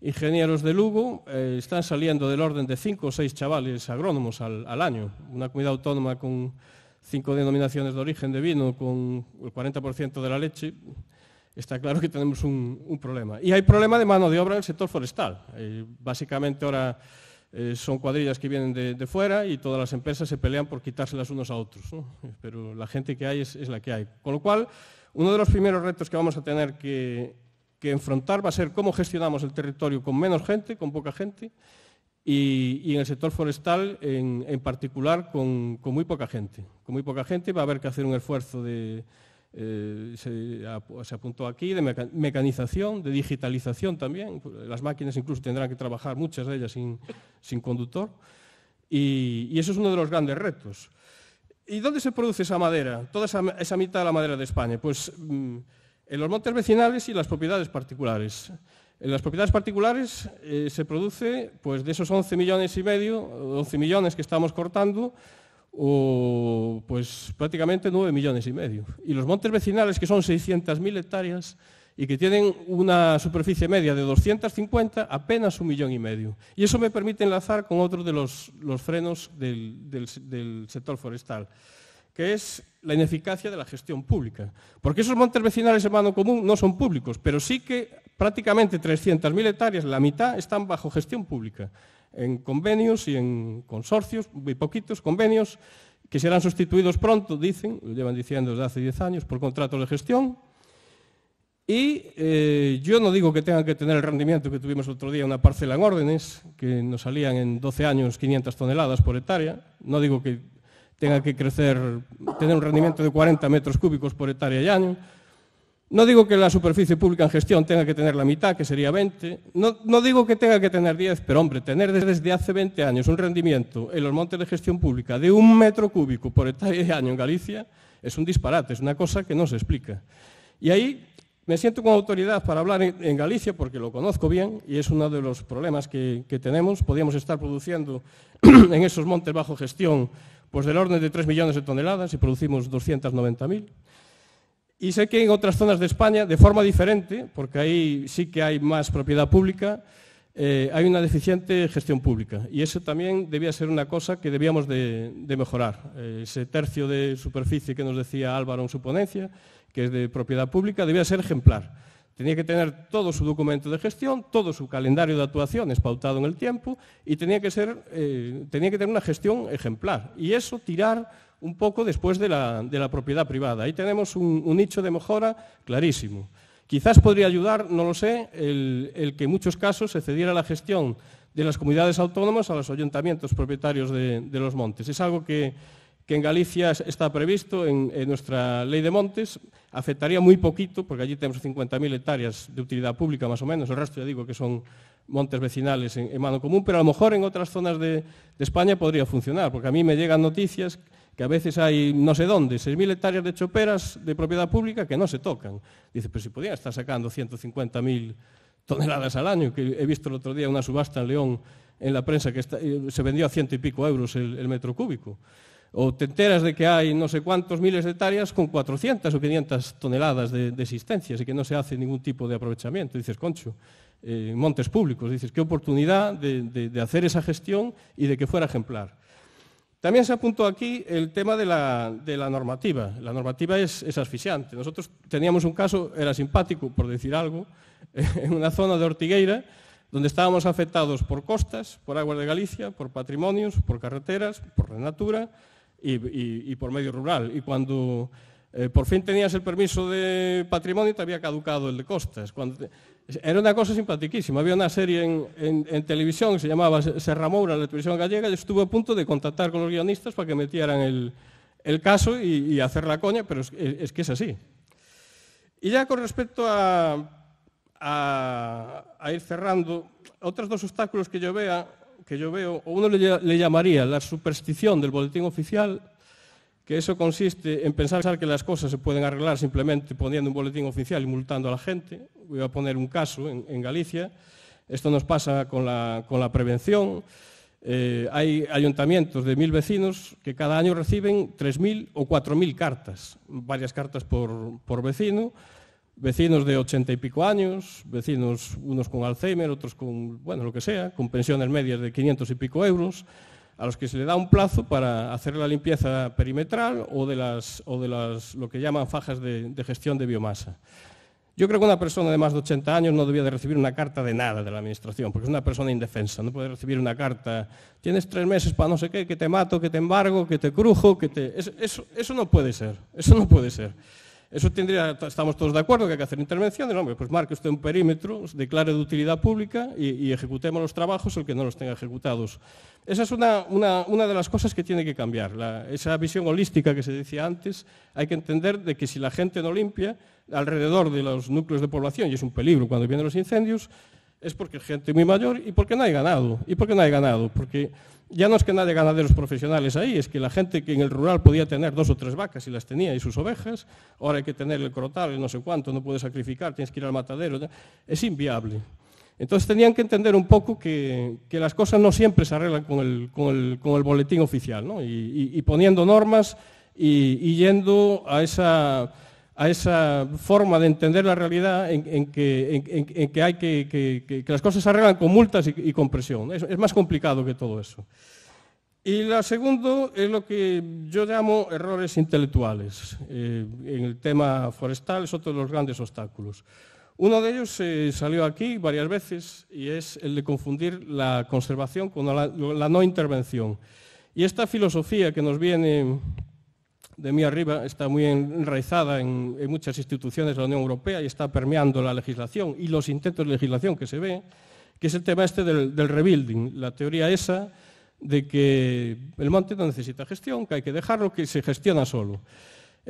ingenieros de Lugo. Eh, están saliendo del orden de cinco o seis chavales agrónomos al, al año. Una comunidad autónoma con cinco denominaciones de origen de vino, con el 40% de la leche está claro que tenemos un, problema. Y hay problema de mano de obra en el sector forestal. Eh, básicamente ahora eh, son cuadrillas que vienen de, fuera y todas las empresas se pelean por quitárselas unos a otros. Pero la gente que hay es, la que hay. Con lo cual, uno de los primeros retos que vamos a tener que, que enfrentar va a ser cómo gestionamos el territorio con menos gente, con poca gente, y, en el sector forestal en, particular con muy poca gente. Con muy poca gente va a haber que hacer un esfuerzo de eh, se, apuntó aquí, de mecanización, de digitalización también. Las máquinas incluso tendrán que trabajar, muchas de ellas, sin, conductor. Y, eso es uno de los grandes retos. ¿Y dónde se produce esa madera? Toda esa, mitad de la madera de España. Pues mm, en los montes vecinales y las propiedades particulares. En las propiedades particulares eh, se produce, pues de esos 11 millones y medio, 11 millones que estamos cortando, o pues prácticamente 9 millones y medio. Y los montes vecinales, que son 600.000 hectáreas y que tienen una superficie media de 250, apenas un millón y medio. Y eso me permite enlazar con otro de los, frenos del, del sector forestal, que es la ineficacia de la gestión pública. Porque esos montes vecinales en mano común no son públicos, pero sí que prácticamente 300.000 hectáreas, la mitad, están bajo gestión pública en convenios y en consorcios, muy poquitos convenios, que serán sustituidos pronto, dicen, lo llevan diciendo desde hace 10 años, por contratos de gestión. Y eh, yo no digo que tengan que tener el rendimiento que tuvimos otro día, una parcela en órdenes, que nos salían en 12 años 500 toneladas por hectárea. No digo que tenga que crecer, tener un rendimiento de 40 metros cúbicos por hectárea y año. No digo que la superficie pública en gestión tenga que tener la mitad, que sería 20. No, digo que tenga que tener 10, pero hombre, tener desde hace 20 años un rendimiento en los montes de gestión pública de un metro cúbico por hectárea de año en Galicia es un disparate, es una cosa que no se explica. Y ahí me siento con autoridad para hablar en, Galicia porque lo conozco bien y es uno de los problemas que, tenemos. Podríamos estar produciendo en esos montes bajo gestión pues del orden de 3 millones de toneladas y producimos 290.000. Y sé que en otras zonas de España, de forma diferente, porque ahí sí que hay más propiedad pública, eh, hay una deficiente gestión pública. Y eso también debía ser una cosa que debíamos de, mejorar. Eh, ese tercio de superficie que nos decía Álvaro en su ponencia, que es de propiedad pública, debía ser ejemplar. Tenía que tener todo su documento de gestión, todo su calendario de actuaciones pautado en el tiempo y tenía que, ser, eh, tenía que tener una gestión ejemplar. Y eso tirar un poco después de la, propiedad privada. Ahí tenemos un, nicho de mejora clarísimo. Quizás podría ayudar, no lo sé, el, que en muchos casos se cediera la gestión de las comunidades autónomas a los ayuntamientos propietarios de, los montes. Es algo que, en Galicia está previsto en, nuestra ley de montes, afectaría muy poquito, porque allí tenemos 50.000 hectáreas de utilidad pública más o menos, el resto ya digo que son montes vecinales en, mano común, pero a lo mejor en otras zonas de, España podría funcionar, porque a mí me llegan noticias que a veces hay no sé dónde, 6.000 hectáreas de choperas de propiedad pública que no se tocan. Dice, pero si podían estar sacando 150.000 toneladas al año, que he visto el otro día una subasta en León en la prensa que eh, se vendió a ciento y pico euros el, metro cúbico. O te enteras de que hay no sé cuántos miles de hectáreas con 400 o 500 toneladas de, existencias y que no se hace ningún tipo de aprovechamiento. Dices, concho, en eh, montes públicos. Dices, qué oportunidad de hacer esa gestión y de que fuera ejemplar. También se apuntó aquí el tema de la, normativa. La normativa es, asfixiante. Nosotros teníamos un caso, era simpático, por decir algo, en una zona de Ortigueira, donde estábamos afectados por costas, por aguas de Galicia, por patrimonios, por carreteras, por la natura y, por medio rural. Y cuando eh, por fin tenías el permiso de patrimonio, te había caducado el de costas. Era una cosa simpaticísima. Había una serie en, televisión que se llamaba Serra Moura, la televisión gallega, y estuve a punto de contactar con los guionistas para que metieran el, caso y, hacer la coña, pero es, que es así. Y ya con respecto a, a, ir cerrando, otros dos obstáculos que yo, vea, que yo veo, o uno le llamaría la superstición del boletín oficial que eso consiste en pensar que las cosas se pueden arreglar simplemente poniendo un boletín oficial y multando a la gente. Voy a poner un caso en, Galicia. Esto nos pasa con la, prevención. Eh, hay ayuntamientos de mil vecinos que cada año reciben 3.000 o 4.000 cartas, varias cartas por, por vecino, vecinos de ochenta y pico años, vecinos unos con Alzheimer, otros con, bueno, lo que sea, con pensiones medias de 500 y pico euros a los que se le da un plazo para hacer la limpieza perimetral o de las, o de las lo que llaman fajas de, gestión de biomasa. Yo creo que una persona de más de 80 años no debía de recibir una carta de nada de la Administración, porque es una persona indefensa, no puede recibir una carta, tienes tres meses para no sé qué, que te mato, que te embargo, que te crujo, que te... eso no puede ser, eso no puede ser. Eso tendría, estamos todos de acuerdo que hay que hacer intervenciones, hombre, pues marque usted un perímetro, declare de utilidad pública y, ejecutemos los trabajos el que no los tenga ejecutados. Esa es una, de las cosas que tiene que cambiar, esa visión holística que se decía antes, hay que entender de que si la gente no limpia, alrededor de los núcleos de población, y es un peligro cuando vienen los incendios, es porque gente muy mayor y porque no hay ganado. ¿Y porque no hay ganado? Porque ya no es que nadie ganaderos profesionales ahí, es que la gente que en el rural podía tener dos o tres vacas y las tenía y sus ovejas, ahora hay que tener el crotal y no sé cuánto, no puedes sacrificar, tienes que ir al matadero, es inviable. Entonces tenían que entender un poco que, las cosas no siempre se arreglan con el, con el, boletín oficial, ¿no? y, poniendo normas y yendo a esa a esa forma de entender la realidad en, en, que, hay que, las cosas se arreglan con multas y, con presión. Es, más complicado que todo eso. Y la segunda es lo que yo llamo errores intelectuales. Eh, en el tema forestal es otro de los grandes obstáculos. Uno de ellos eh, salió aquí varias veces y es el de confundir la conservación con la no intervención. Y esta filosofía que nos viene de mí arriba está muy enraizada en, muchas instituciones de la Unión Europea y está permeando la legislación y los intentos de legislación que se ve, que es el tema este del rebuilding, la teoría esa de que el monte no necesita gestión, que hay que dejarlo, que se gestiona solo.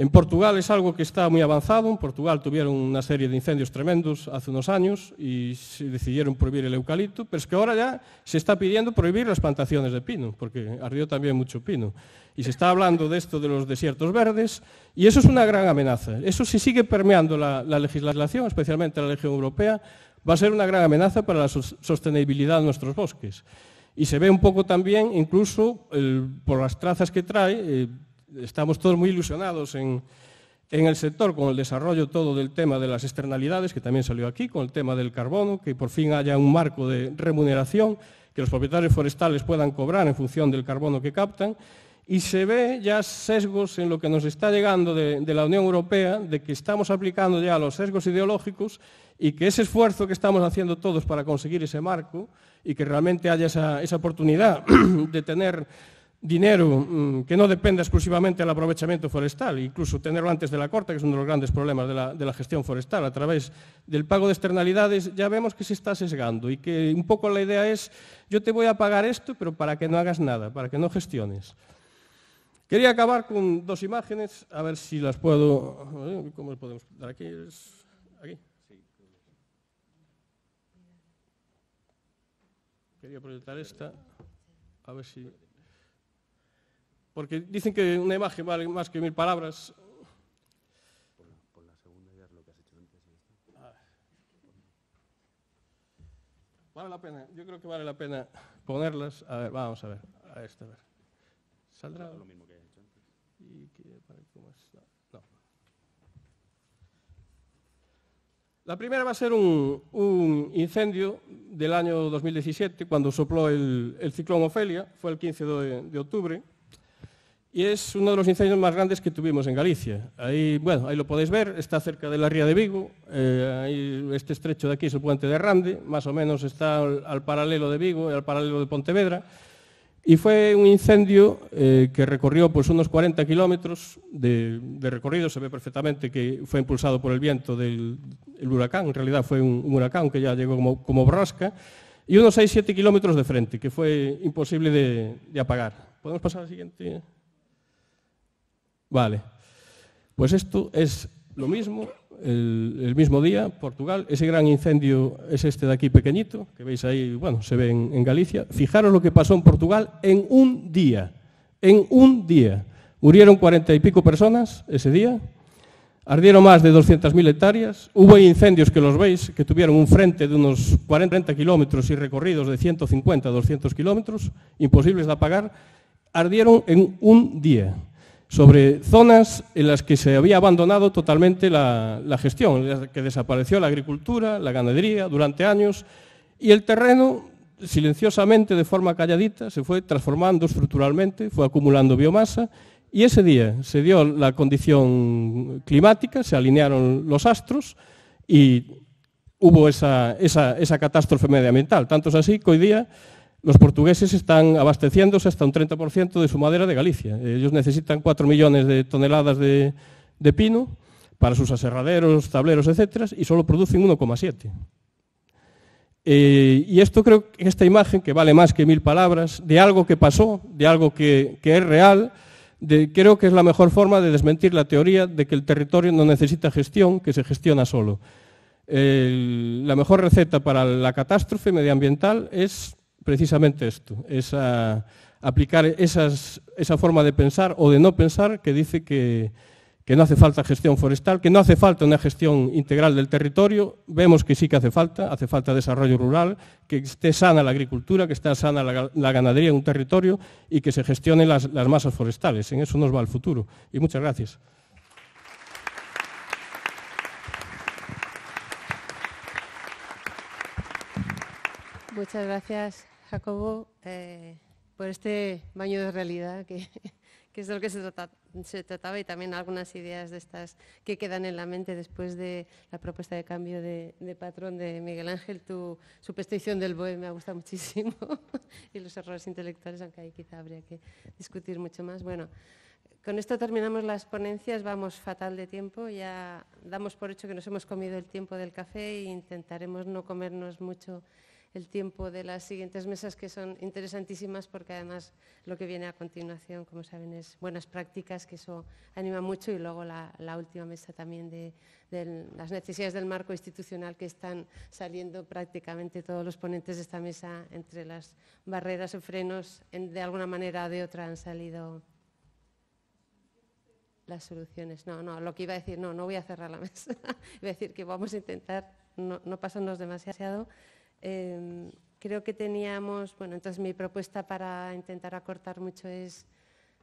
En Portugal es algo que está muy avanzado. En Portugal tuvieron una serie de incendios tremendos hace unos años y se decidieron prohibir el eucalipto, pero es que ahora ya se está pidiendo prohibir las plantaciones de pino, porque ardió también mucho pino. Y se está hablando de esto de los desiertos verdes y eso es una gran amenaza. Eso si sigue permeando la, legislación, especialmente la legión europea, va a ser una gran amenaza para la sostenibilidad de nuestros bosques. Y se ve un poco también, incluso por las trazas que trae, eh, Estamos todos muy ilusionados en, el sector con el desarrollo todo del tema de las externalidades, que también salió aquí, con el tema del carbono, que por fin haya un marco de remuneración, que los propietarios forestales puedan cobrar en función del carbono que captan. Y se ve ya sesgos en lo que nos está llegando de, la Unión Europea, de que estamos aplicando ya los sesgos ideológicos y que ese esfuerzo que estamos haciendo todos para conseguir ese marco y que realmente haya esa oportunidad de tener dinero mm, que no dependa exclusivamente del aprovechamiento forestal, incluso tenerlo antes de la corta, que es uno de los grandes problemas de la, gestión forestal, a través del pago de externalidades, ya vemos que se está sesgando y que un poco la idea es, yo te voy a pagar esto, pero para que no hagas nada, para que no gestiones. Quería acabar con dos imágenes, a ver si las puedo... Eh, ¿Cómo las podemos dar aquí? ¿Aquí? Quería proyectar esta, a ver si... Porque dicen que una imagen vale más que mil palabras. Vale la pena, yo creo que vale la pena ponerlas. A ver, vamos a ver. A esta, a ver. ¿Saldrá? Lo mismo que hecho antes. No. La primera va a ser un, incendio del año 2017, cuando sopló el, ciclón Ofelia, fue el 15 de octubre. Y es uno de los incendios más grandes que tuvimos en Galicia. Ahí, bueno, ahí lo podéis ver, está cerca de la ría de Vigo. Eh, este estrecho de aquí es el puente de Rande, más o menos está al, paralelo de Vigo y al paralelo de Pontevedra. Y fue un incendio eh, que recorrió pues, unos 40 kilómetros de, recorrido. Se ve perfectamente que fue impulsado por el viento del huracán. En realidad fue un, huracán que ya llegó como, como borrasca. Y unos 6-7 kilómetros de frente, que fue imposible de apagar. ¿Podemos pasar al siguiente? Vale. Pues esto es lo mismo, el, mismo día, Portugal, ese gran incendio es este de aquí pequeñito, que veis ahí, bueno, se ve en, Galicia. Fijaros lo que pasó en Portugal en un día, en un día. Murieron cuarenta y pico personas ese día, ardieron más de mil hectáreas, hubo incendios que los veis, que tuvieron un frente de unos 40, kilómetros y recorridos de 150, 200 kilómetros, imposibles de apagar, ardieron en un día sobre zonas en las que se había abandonado totalmente la, gestión, en las que desapareció la agricultura, la ganadería durante años y el terreno silenciosamente, de forma calladita, se fue transformando estructuralmente, fue acumulando biomasa y ese día se dio la condición climática, se alinearon los astros y hubo esa, esa catástrofe medioambiental. Tanto es así que hoy día los portugueses están abasteciéndose hasta un 30% de su madera de Galicia. Ellos necesitan 4 millones de toneladas de, pino para sus aserraderos, tableros, etcétera, y solo producen 1,7. Eh, y esto creo que esta imagen, que vale más que mil palabras, de algo que pasó, de algo que, es real, creo que es la mejor forma de desmentir la teoría de que el territorio no necesita gestión, que se gestiona solo. la mejor receta para la catástrofe medioambiental es precisamente esto, esa, aplicar esas, esa forma de pensar o de no pensar que dice que, no hace falta gestión forestal, que no hace falta una gestión integral del territorio, vemos que sí que hace falta, hace falta desarrollo rural, que esté sana la agricultura, que esté sana la, ganadería en un territorio y que se gestionen las, las, masas forestales. En eso nos va el futuro. Y muchas gracias. Muchas gracias, Jacobo, eh, por este baño de realidad, que, es de lo que se, trataba, y también algunas ideas de estas que quedan en la mente después de la propuesta de cambio de, patrón de Miguel Ángel. Tu superstición del BOE me ha gustado muchísimo, y los errores intelectuales, aunque ahí quizá habría que discutir mucho más. Bueno. Con esto terminamos las ponencias, vamos fatal de tiempo, ya damos por hecho que nos hemos comido el tiempo del café e intentaremos no comernos mucho el tiempo de las siguientes mesas que son interesantísimas porque además lo que viene a continuación, como saben, es buenas prácticas, que eso anima mucho y luego la, última mesa también de, las necesidades del marco institucional que están saliendo prácticamente todos los ponentes de esta mesa entre las barreras o frenos, de alguna manera o de otra han salido las soluciones. No, no, lo que iba a decir, no, no voy a cerrar la mesa. iba a decir que vamos a intentar no, no pasarnos demasiado Em, creo que teníamos, bueno, entonces mi propuesta para intentar acortar mucho es,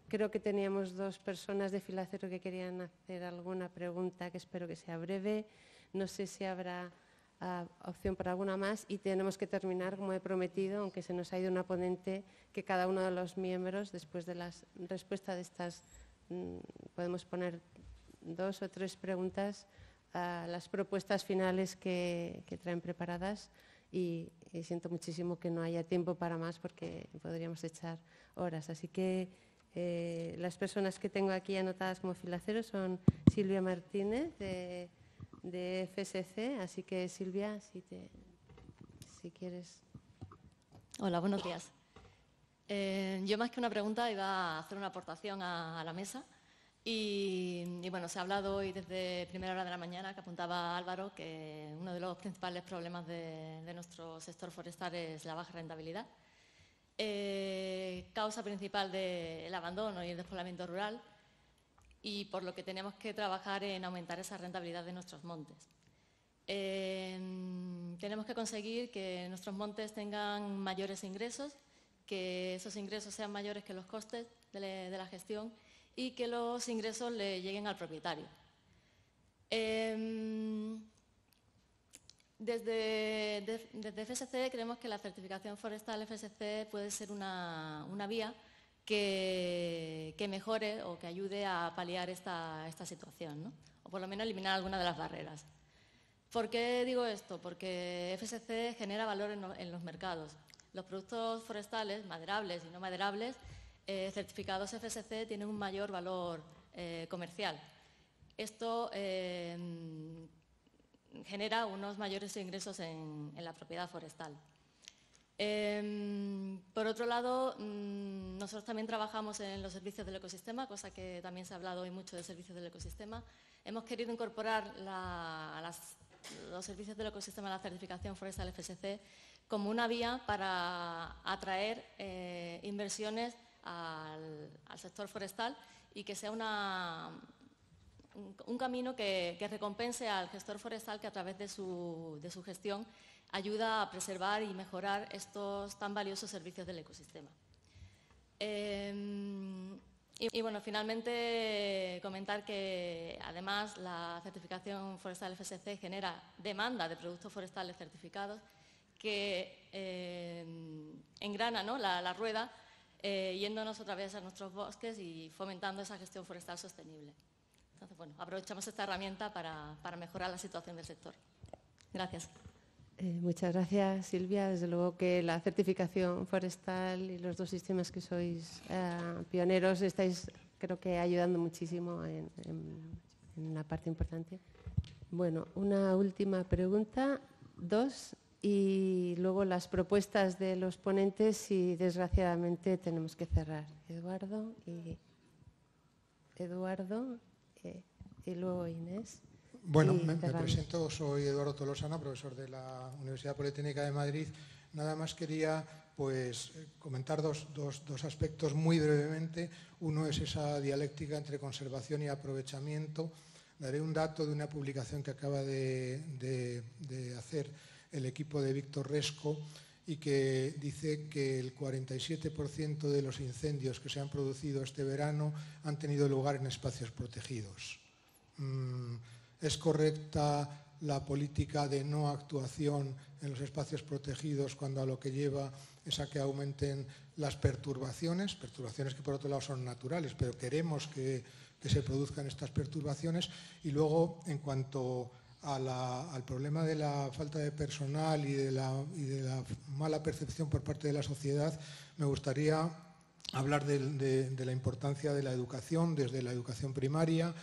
creo que teníamos dos personas de Filacero que querían hacer alguna pregunta que espero que sea breve. No sé si habrá ah, opción para alguna más y tenemos que terminar, como he prometido, aunque se nos ha ido una ponente, que cada uno de los miembros, después de la respuesta de estas, mm, podemos poner dos o tres preguntas, a las propuestas finales que traen preparadas y, siento muchísimo que no haya tiempo para más porque podríamos echar horas. Así que eh, las personas que tengo aquí anotadas como filaceros son Silvia Martínez de, de FSC, así que Silvia, si, te, si quieres. Hola, buenos días. Eh, yo más que una pregunta iba a hacer una aportación a la mesa. Y, bueno, se ha hablado hoy desde primera hora de la mañana, que apuntaba Álvaro, que uno de los principales problemas de, nuestro sector forestal es la baja rentabilidad. Eh, causa principal del abandono y el despoblamiento rural y por lo que tenemos que trabajar en aumentar esa rentabilidad de nuestros montes. Eh, tenemos que conseguir que nuestros montes tengan mayores ingresos, que esos ingresos sean mayores que los costes de la gestión y que los ingresos le lleguen al propietario. Em, desde, FSC creemos que la certificación forestal FSC puede ser una, vía que, mejore o que ayude a paliar esta, situación, o por lo menos eliminar alguna de las barreras. ¿Por qué digo esto? Porque FSC genera valor en los mercados. Los productos forestales, maderables y no maderables, eh, certificados FSC tienen un mayor valor eh, comercial. Esto eh, genera unos mayores ingresos en, la propiedad forestal. por otro lado, mm, nosotros también trabajamos en los servicios del ecosistema, cosa que también se ha hablado hoy mucho de servicios del ecosistema. Hemos querido incorporar los servicios del ecosistema a la certificación forestal FSC como una vía para atraer inversiones al, sector forestal y que sea un, camino que, recompense al gestor forestal que a través de su, gestión ayuda a preservar y mejorar estos tan valiosos servicios del ecosistema. Em, y, bueno, finalmente comentar que además la certificación forestal FSC genera demanda de productos forestales certificados que em, engrana la rueda eh, yéndonos otra vez a nuestros bosques y fomentando esa gestión forestal sostenible. Entonces, bueno, aprovechamos esta herramienta para, mejorar la situación del sector. Gracias. Eh, muchas gracias, Silvia. Desde luego que la certificación forestal y los dos sistemas que sois eh, pioneros estáis, creo que, ayudando muchísimo en, la parte importante. Bueno, una última pregunta. Dos, y luego las propuestas de los ponentes y desgraciadamente tenemos que cerrar. Eduardo y Eduardo eh, y luego Inés. Bueno, me, presento, soy Eduardo Tolosano, profesor de la Universidad Politécnica de Madrid. Nada más quería pues, comentar dos, aspectos muy brevemente. Uno es esa dialéctica entre conservación y aprovechamiento. Daré un dato de una publicación que acaba de hacer el equipo de Víctor Resco y que dice que el 47% de los incendios que se han producido este verano han tenido lugar en espacios protegidos. Mm, ¿Es correcta la política de no actuación en los espacios protegidos cuando a lo que lleva es a que aumenten las perturbaciones, perturbaciones que por otro lado son naturales, pero queremos que, se produzcan estas perturbaciones. Y luego, en cuanto al problema de la falta de personal y de, la, mala percepción por parte de la sociedad, me gustaría hablar de, la importancia de la educación desde la educación primaria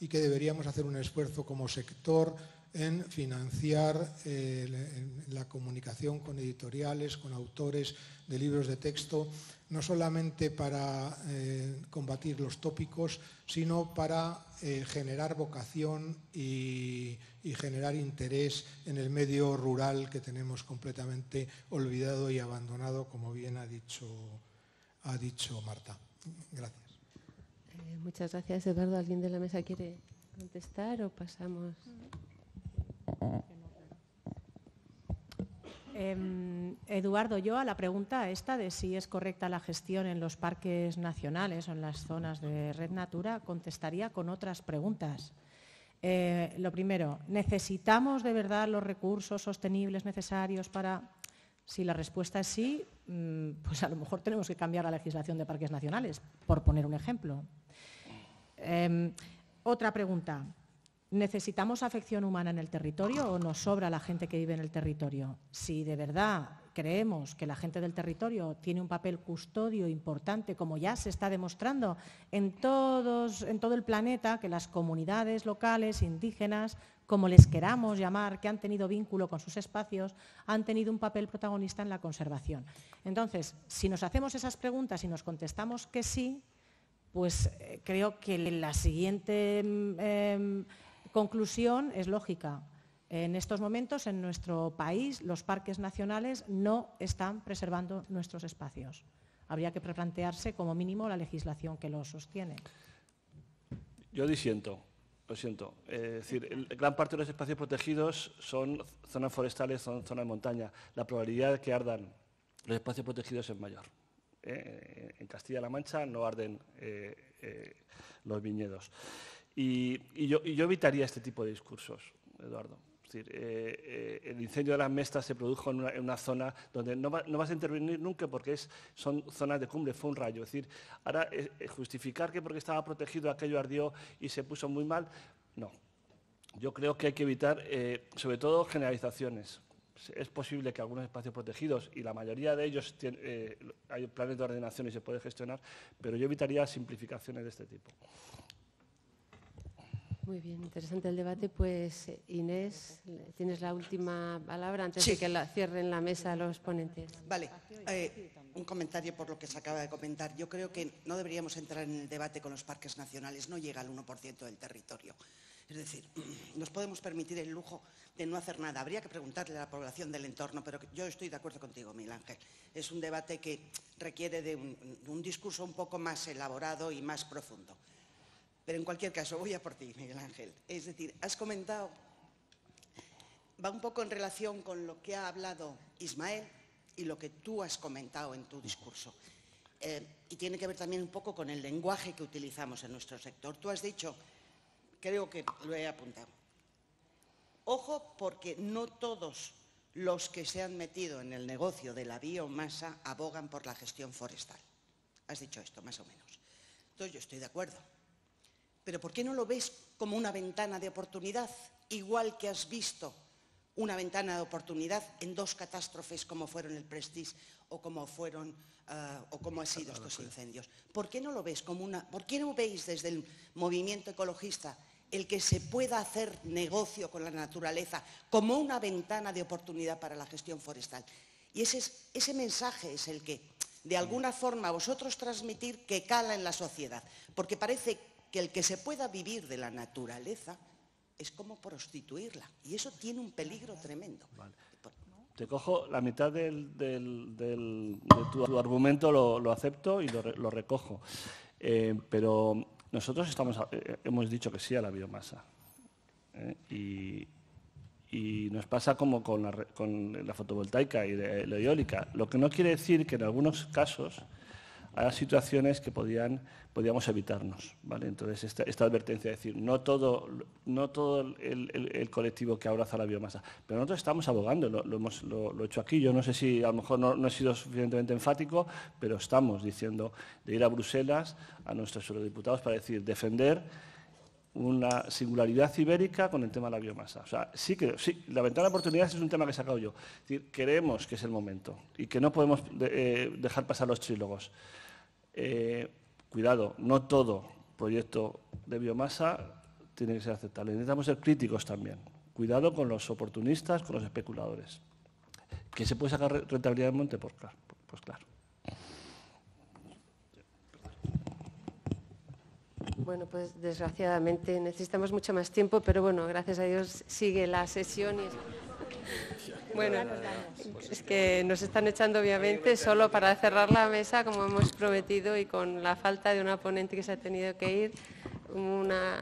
y que deberíamos hacer un esfuerzo como sector en financiar eh, la comunicación con editoriales, con autores de libros de texto, no solamente para eh, combatir los tópicos, sino para eh, generar vocación y y generar interés en el medio rural que tenemos completamente olvidado y abandonado, como bien ha dicho, ha dicho Marta. Gracias. Eh, muchas gracias, Eduardo. ¿Alguien de la mesa quiere contestar o pasamos? Em, Eduardo, yo a la pregunta esta de si es correcta la gestión en los parques nacionales o en las zonas de red natura, contestaría con otras preguntas. Eh, lo primero, ¿necesitamos de verdad los recursos sostenibles necesarios para...? Si la respuesta es sí, mm, pues a lo mejor tenemos que cambiar la legislación de parques nacionales, por poner un ejemplo. Em, otra pregunta. ¿Necesitamos afección humana en el territorio o nos sobra la gente que vive en el territorio? Si de verdad creemos que la gente del territorio tiene un papel custodio importante, como ya se está demostrando en, todo el planeta, que las comunidades locales, indígenas, como les queramos llamar, que han tenido vínculo con sus espacios, han tenido un papel protagonista en la conservación. Entonces, si nos hacemos esas preguntas y nos contestamos que sí, pues eh, creo que la siguiente mm, em, conclusión es lógica en estos momentos, en nuestro país, los parques nacionales no están preservando nuestros espacios. Habría que replantearse, como mínimo, la legislación que los sostiene. Yo disiento, lo siento. es decir, gran parte de los espacios protegidos son zonas forestales, son zonas de montaña. La probabilidad de que ardan los espacios protegidos es mayor. ¿Eh? en Castilla-La Mancha no arden eh, eh, los viñedos. y yo evitaría este tipo de discursos, Eduardo decir, eh, eh, el incendio de las mestas se produjo en una, zona donde no, vas a intervenir nunca porque son zonas de cumbre, fue un rayo. Es decir, ahora eh, justificar que porque estaba protegido aquello ardió y se puso muy mal, no. Yo creo que hay que evitar, sobre todo, generalizaciones. Es posible que algunos espacios protegidos, y la mayoría de ellos hay planes de ordenación y se puede gestionar, pero yo evitaría simplificaciones de este tipo. Muy bien, interesante el debate. Pues eh, Inés, tienes la última palabra antes de que la cierren la mesa los ponentes. Vale, eh, un comentario por lo que se acaba de comentar. Yo creo que no deberíamos entrar en el debate con los parques nacionales, no llega al 1% del territorio. Es decir, nos podemos permitir el lujo de no hacer nada. Habría que preguntarle a la población del entorno, pero yo estoy de acuerdo contigo, Milán Ángel. Es un debate que requiere de un discurso un poco más elaborado y más profundo. Pero en cualquier caso, voy a por ti, Miguel Ángel. Es decir, has comentado, va un poco en relación con lo que ha hablado Ismael y lo que tú has comentado en tu discurso. Eh, y tiene que ver también un poco con el lenguaje que utilizamos en nuestro sector. Tú has dicho, creo que lo he apuntado, ojo porque no todos los que se han metido en el negocio de la biomasa abogan por la gestión forestal. Has dicho esto, más o menos. Entonces yo estoy de acuerdo pero ¿por qué no lo ves como una ventana de oportunidad, igual que has visto una ventana de oportunidad en dos catástrofes como fueron el Prestige o como fueron eh, o han sido estos incendios? ¿Por qué no lo ves como una no veis desde el movimiento ecologista el que se pueda hacer negocio con la naturaleza como una ventana de oportunidad para la gestión forestal? Y ese, ese mensaje es el que de alguna forma vosotros transmitir que cala en la sociedad, porque parece que el que se pueda vivir de la naturaleza es como prostituirla. Y eso tiene un peligro tremendo. Te cojo la mitad de tu, argumento, lo, acepto y lo, recojo. Eh, pero nosotros estamos, eh, hemos dicho que sí a la biomasa. Eh, y, nos pasa como con la, fotovoltaica y la eólica. Lo que no quiere decir que en algunos casos a situaciones que podíamos evitarnos. ¿vale? Entonces, esta, advertencia de decir, no todo, no todo el, colectivo que abraza la biomasa, pero nosotros estamos abogando, lo, hemos hecho aquí. Yo no sé si a lo mejor no, no, he sido suficientemente enfático, pero estamos diciendo de ir a Bruselas a nuestros eurodiputados para decir defender una singularidad ibérica con el tema de la biomasa. O sea, sí que sí, la ventana de oportunidades es un tema que he sacado yo. Es decir, queremos que es el momento y que no podemos eh, dejar pasar los trílogos. Eh, cuidado, no todo proyecto de biomasa tiene que ser aceptable. Necesitamos ser críticos también. Cuidado con los oportunistas, con los especuladores. ¿Que se puede sacar rentabilidad en monte? Pues claro. Pues Bueno, pues desgraciadamente necesitamos mucho más tiempo, pero bueno, gracias a Dios sigue la sesión. Y... Bueno, es que nos están echando obviamente solo para cerrar la mesa, como hemos prometido, y con la falta de una ponente que se ha tenido que ir, una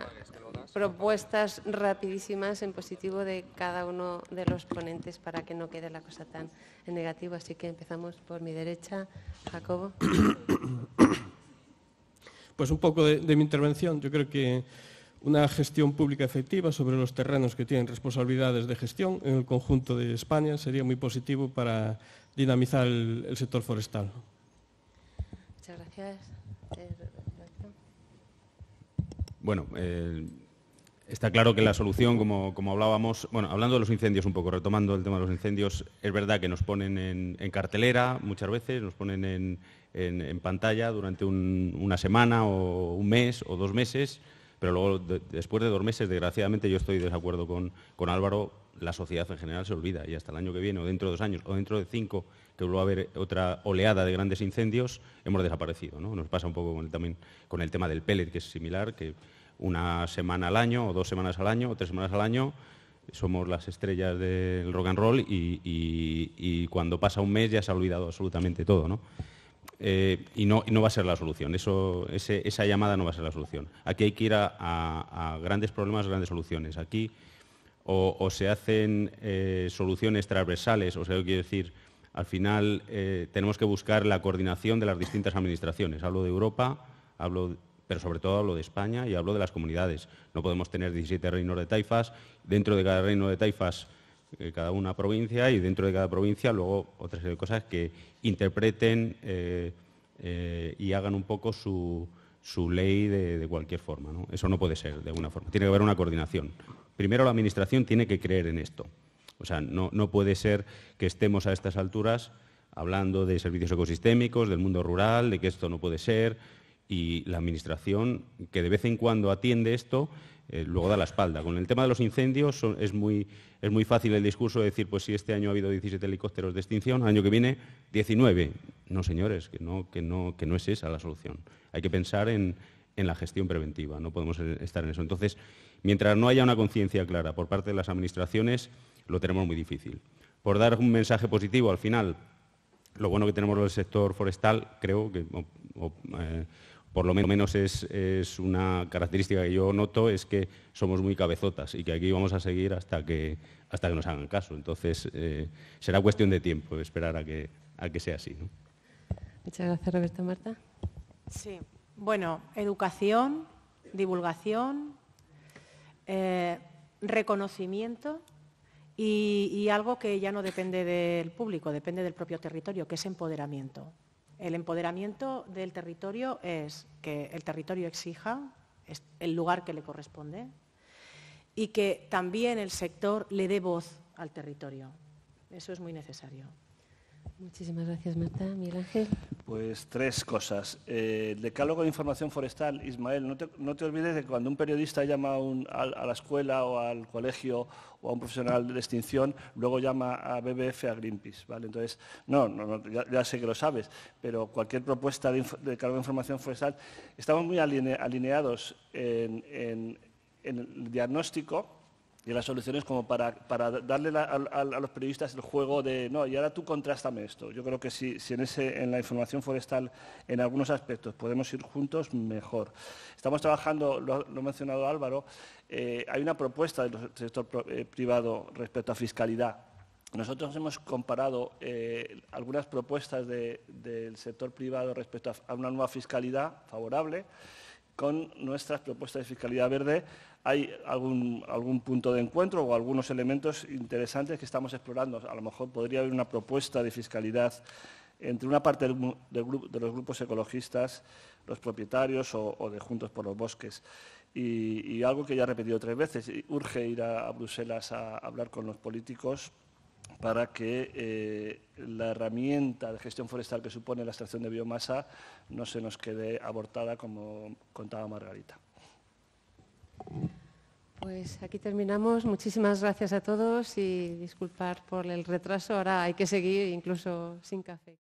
propuestas rapidísimas en positivo de cada uno de los ponentes para que no quede la cosa tan en negativo. Así que empezamos por mi derecha, Jacobo. pues un poco de, mi intervención. Yo creo que una gestión pública efectiva sobre los terrenos que tienen responsabilidades de gestión en el conjunto de España sería muy positivo para dinamizar el, sector forestal. Muchas gracias. Bueno, eh, está claro que la solución, como, como, hablábamos, bueno, hablando de los incendios un poco, retomando el tema de los incendios, es verdad que nos ponen en cartelera muchas veces, nos ponen en, en, pantalla durante una semana o un mes o dos meses, pero luego después de dos meses, desgraciadamente, yo estoy de desacuerdo con, con Álvaro, la sociedad en general se olvida y hasta el año que viene o dentro de dos años o dentro de cinco que vuelva a haber otra oleada de grandes incendios, hemos desaparecido. Nos pasa un poco también con el tema del pellet, que es similar, que una semana al año o dos semanas al año o tres semanas al año somos las estrellas del rock and roll y, cuando pasa un mes ya se ha olvidado absolutamente todo. ¿no? Eh, y, no, no, va a ser la solución. esa llamada no va a ser la solución. Aquí hay que ir a, grandes problemas, grandes soluciones. Aquí o, se hacen eh, soluciones transversales, o sea, yo quiero decir, al final eh, tenemos que buscar la coordinación de las distintas administraciones. Hablo de Europa, hablo, pero sobre todo hablo de España y hablo de las comunidades. No podemos tener 17 reinos de taifas. Dentro de cada reino de taifas cada una provincia, y dentro de cada provincia luego otras cosas que interpreten eh, eh, y hagan un poco su, ley de, cualquier forma. Eso no puede ser de alguna forma. Tiene que haber una coordinación. Primero la Administración tiene que creer en esto. O sea, no, no puede ser que estemos a estas alturas hablando de servicios ecosistémicos, del mundo rural, de que esto no puede ser, y la Administración, que de vez en cuando atiende esto, eh, luego da la espalda. Con el tema de los incendios es, muy, es muy fácil el discurso de decir, pues si este año ha habido 17 helicópteros de extinción, año que viene 19. No, señores, que no, que no, que no es esa la solución. Hay que pensar en, la gestión preventiva, no podemos e, estar en eso. Entonces, mientras no haya una conciencia clara por parte de las administraciones, lo tenemos muy difícil. Por dar un mensaje positivo al final, lo bueno que tenemos del sector forestal, creo que... Eh, por lo menos es, una característica que yo noto, es que somos muy cabezotas y que aquí vamos a seguir hasta que, hasta que nos hagan caso. Entonces, eh, será cuestión de tiempo esperar a que, sea así. Muchas gracias, Roberto. Marta. Sí, bueno, educación, divulgación, eh, reconocimiento y algo que ya no depende del público, depende del propio territorio, que es empoderamiento. El empoderamiento del territorio es que el territorio exija el lugar que le corresponde y que también el sector le dé voz al territorio. Eso es muy necesario. Muchísimas gracias, Marta. Miguel Ángel. Pues tres cosas. Eh, el decálogo de información forestal, Ismael, no te, olvides de que cuando un periodista llama a, la escuela o al colegio o a un profesional de extinción, luego llama a BBF, a Greenpeace, ¿vale? Entonces, no, no, ya, sé que lo sabes, pero cualquier propuesta de, decálogo de información forestal, estamos muy alineados en el diagnóstico, y la solución como para, para darle a, los periodistas el juego de, no, y ahora tú contrástame esto. Yo creo que si, si en, ese, en la información forestal, en algunos aspectos, podemos ir juntos, mejor. Estamos trabajando, lo, ha mencionado Álvaro, eh, hay una propuesta del sector eh, privado respecto a fiscalidad. Nosotros hemos comparado eh, algunas propuestas del sector privado respecto a una nueva fiscalidad favorable con nuestras propuestas de fiscalidad verde hay algún, punto de encuentro o algunos elementos interesantes que estamos explorando. A lo mejor podría haber una propuesta de fiscalidad entre una parte de los grupos ecologistas, los propietarios o, de Juntos por los Bosques. Y, algo que ya he repetido tres veces, urge ir a, Bruselas a, hablar con los políticos para que eh, la herramienta de gestión forestal que supone la extracción de biomasa no se nos quede abortada, como contaba Margarita. Pues aquí terminamos. Muchísimas gracias a todos y disculpar por el retraso. Ahora hay que seguir incluso sin café.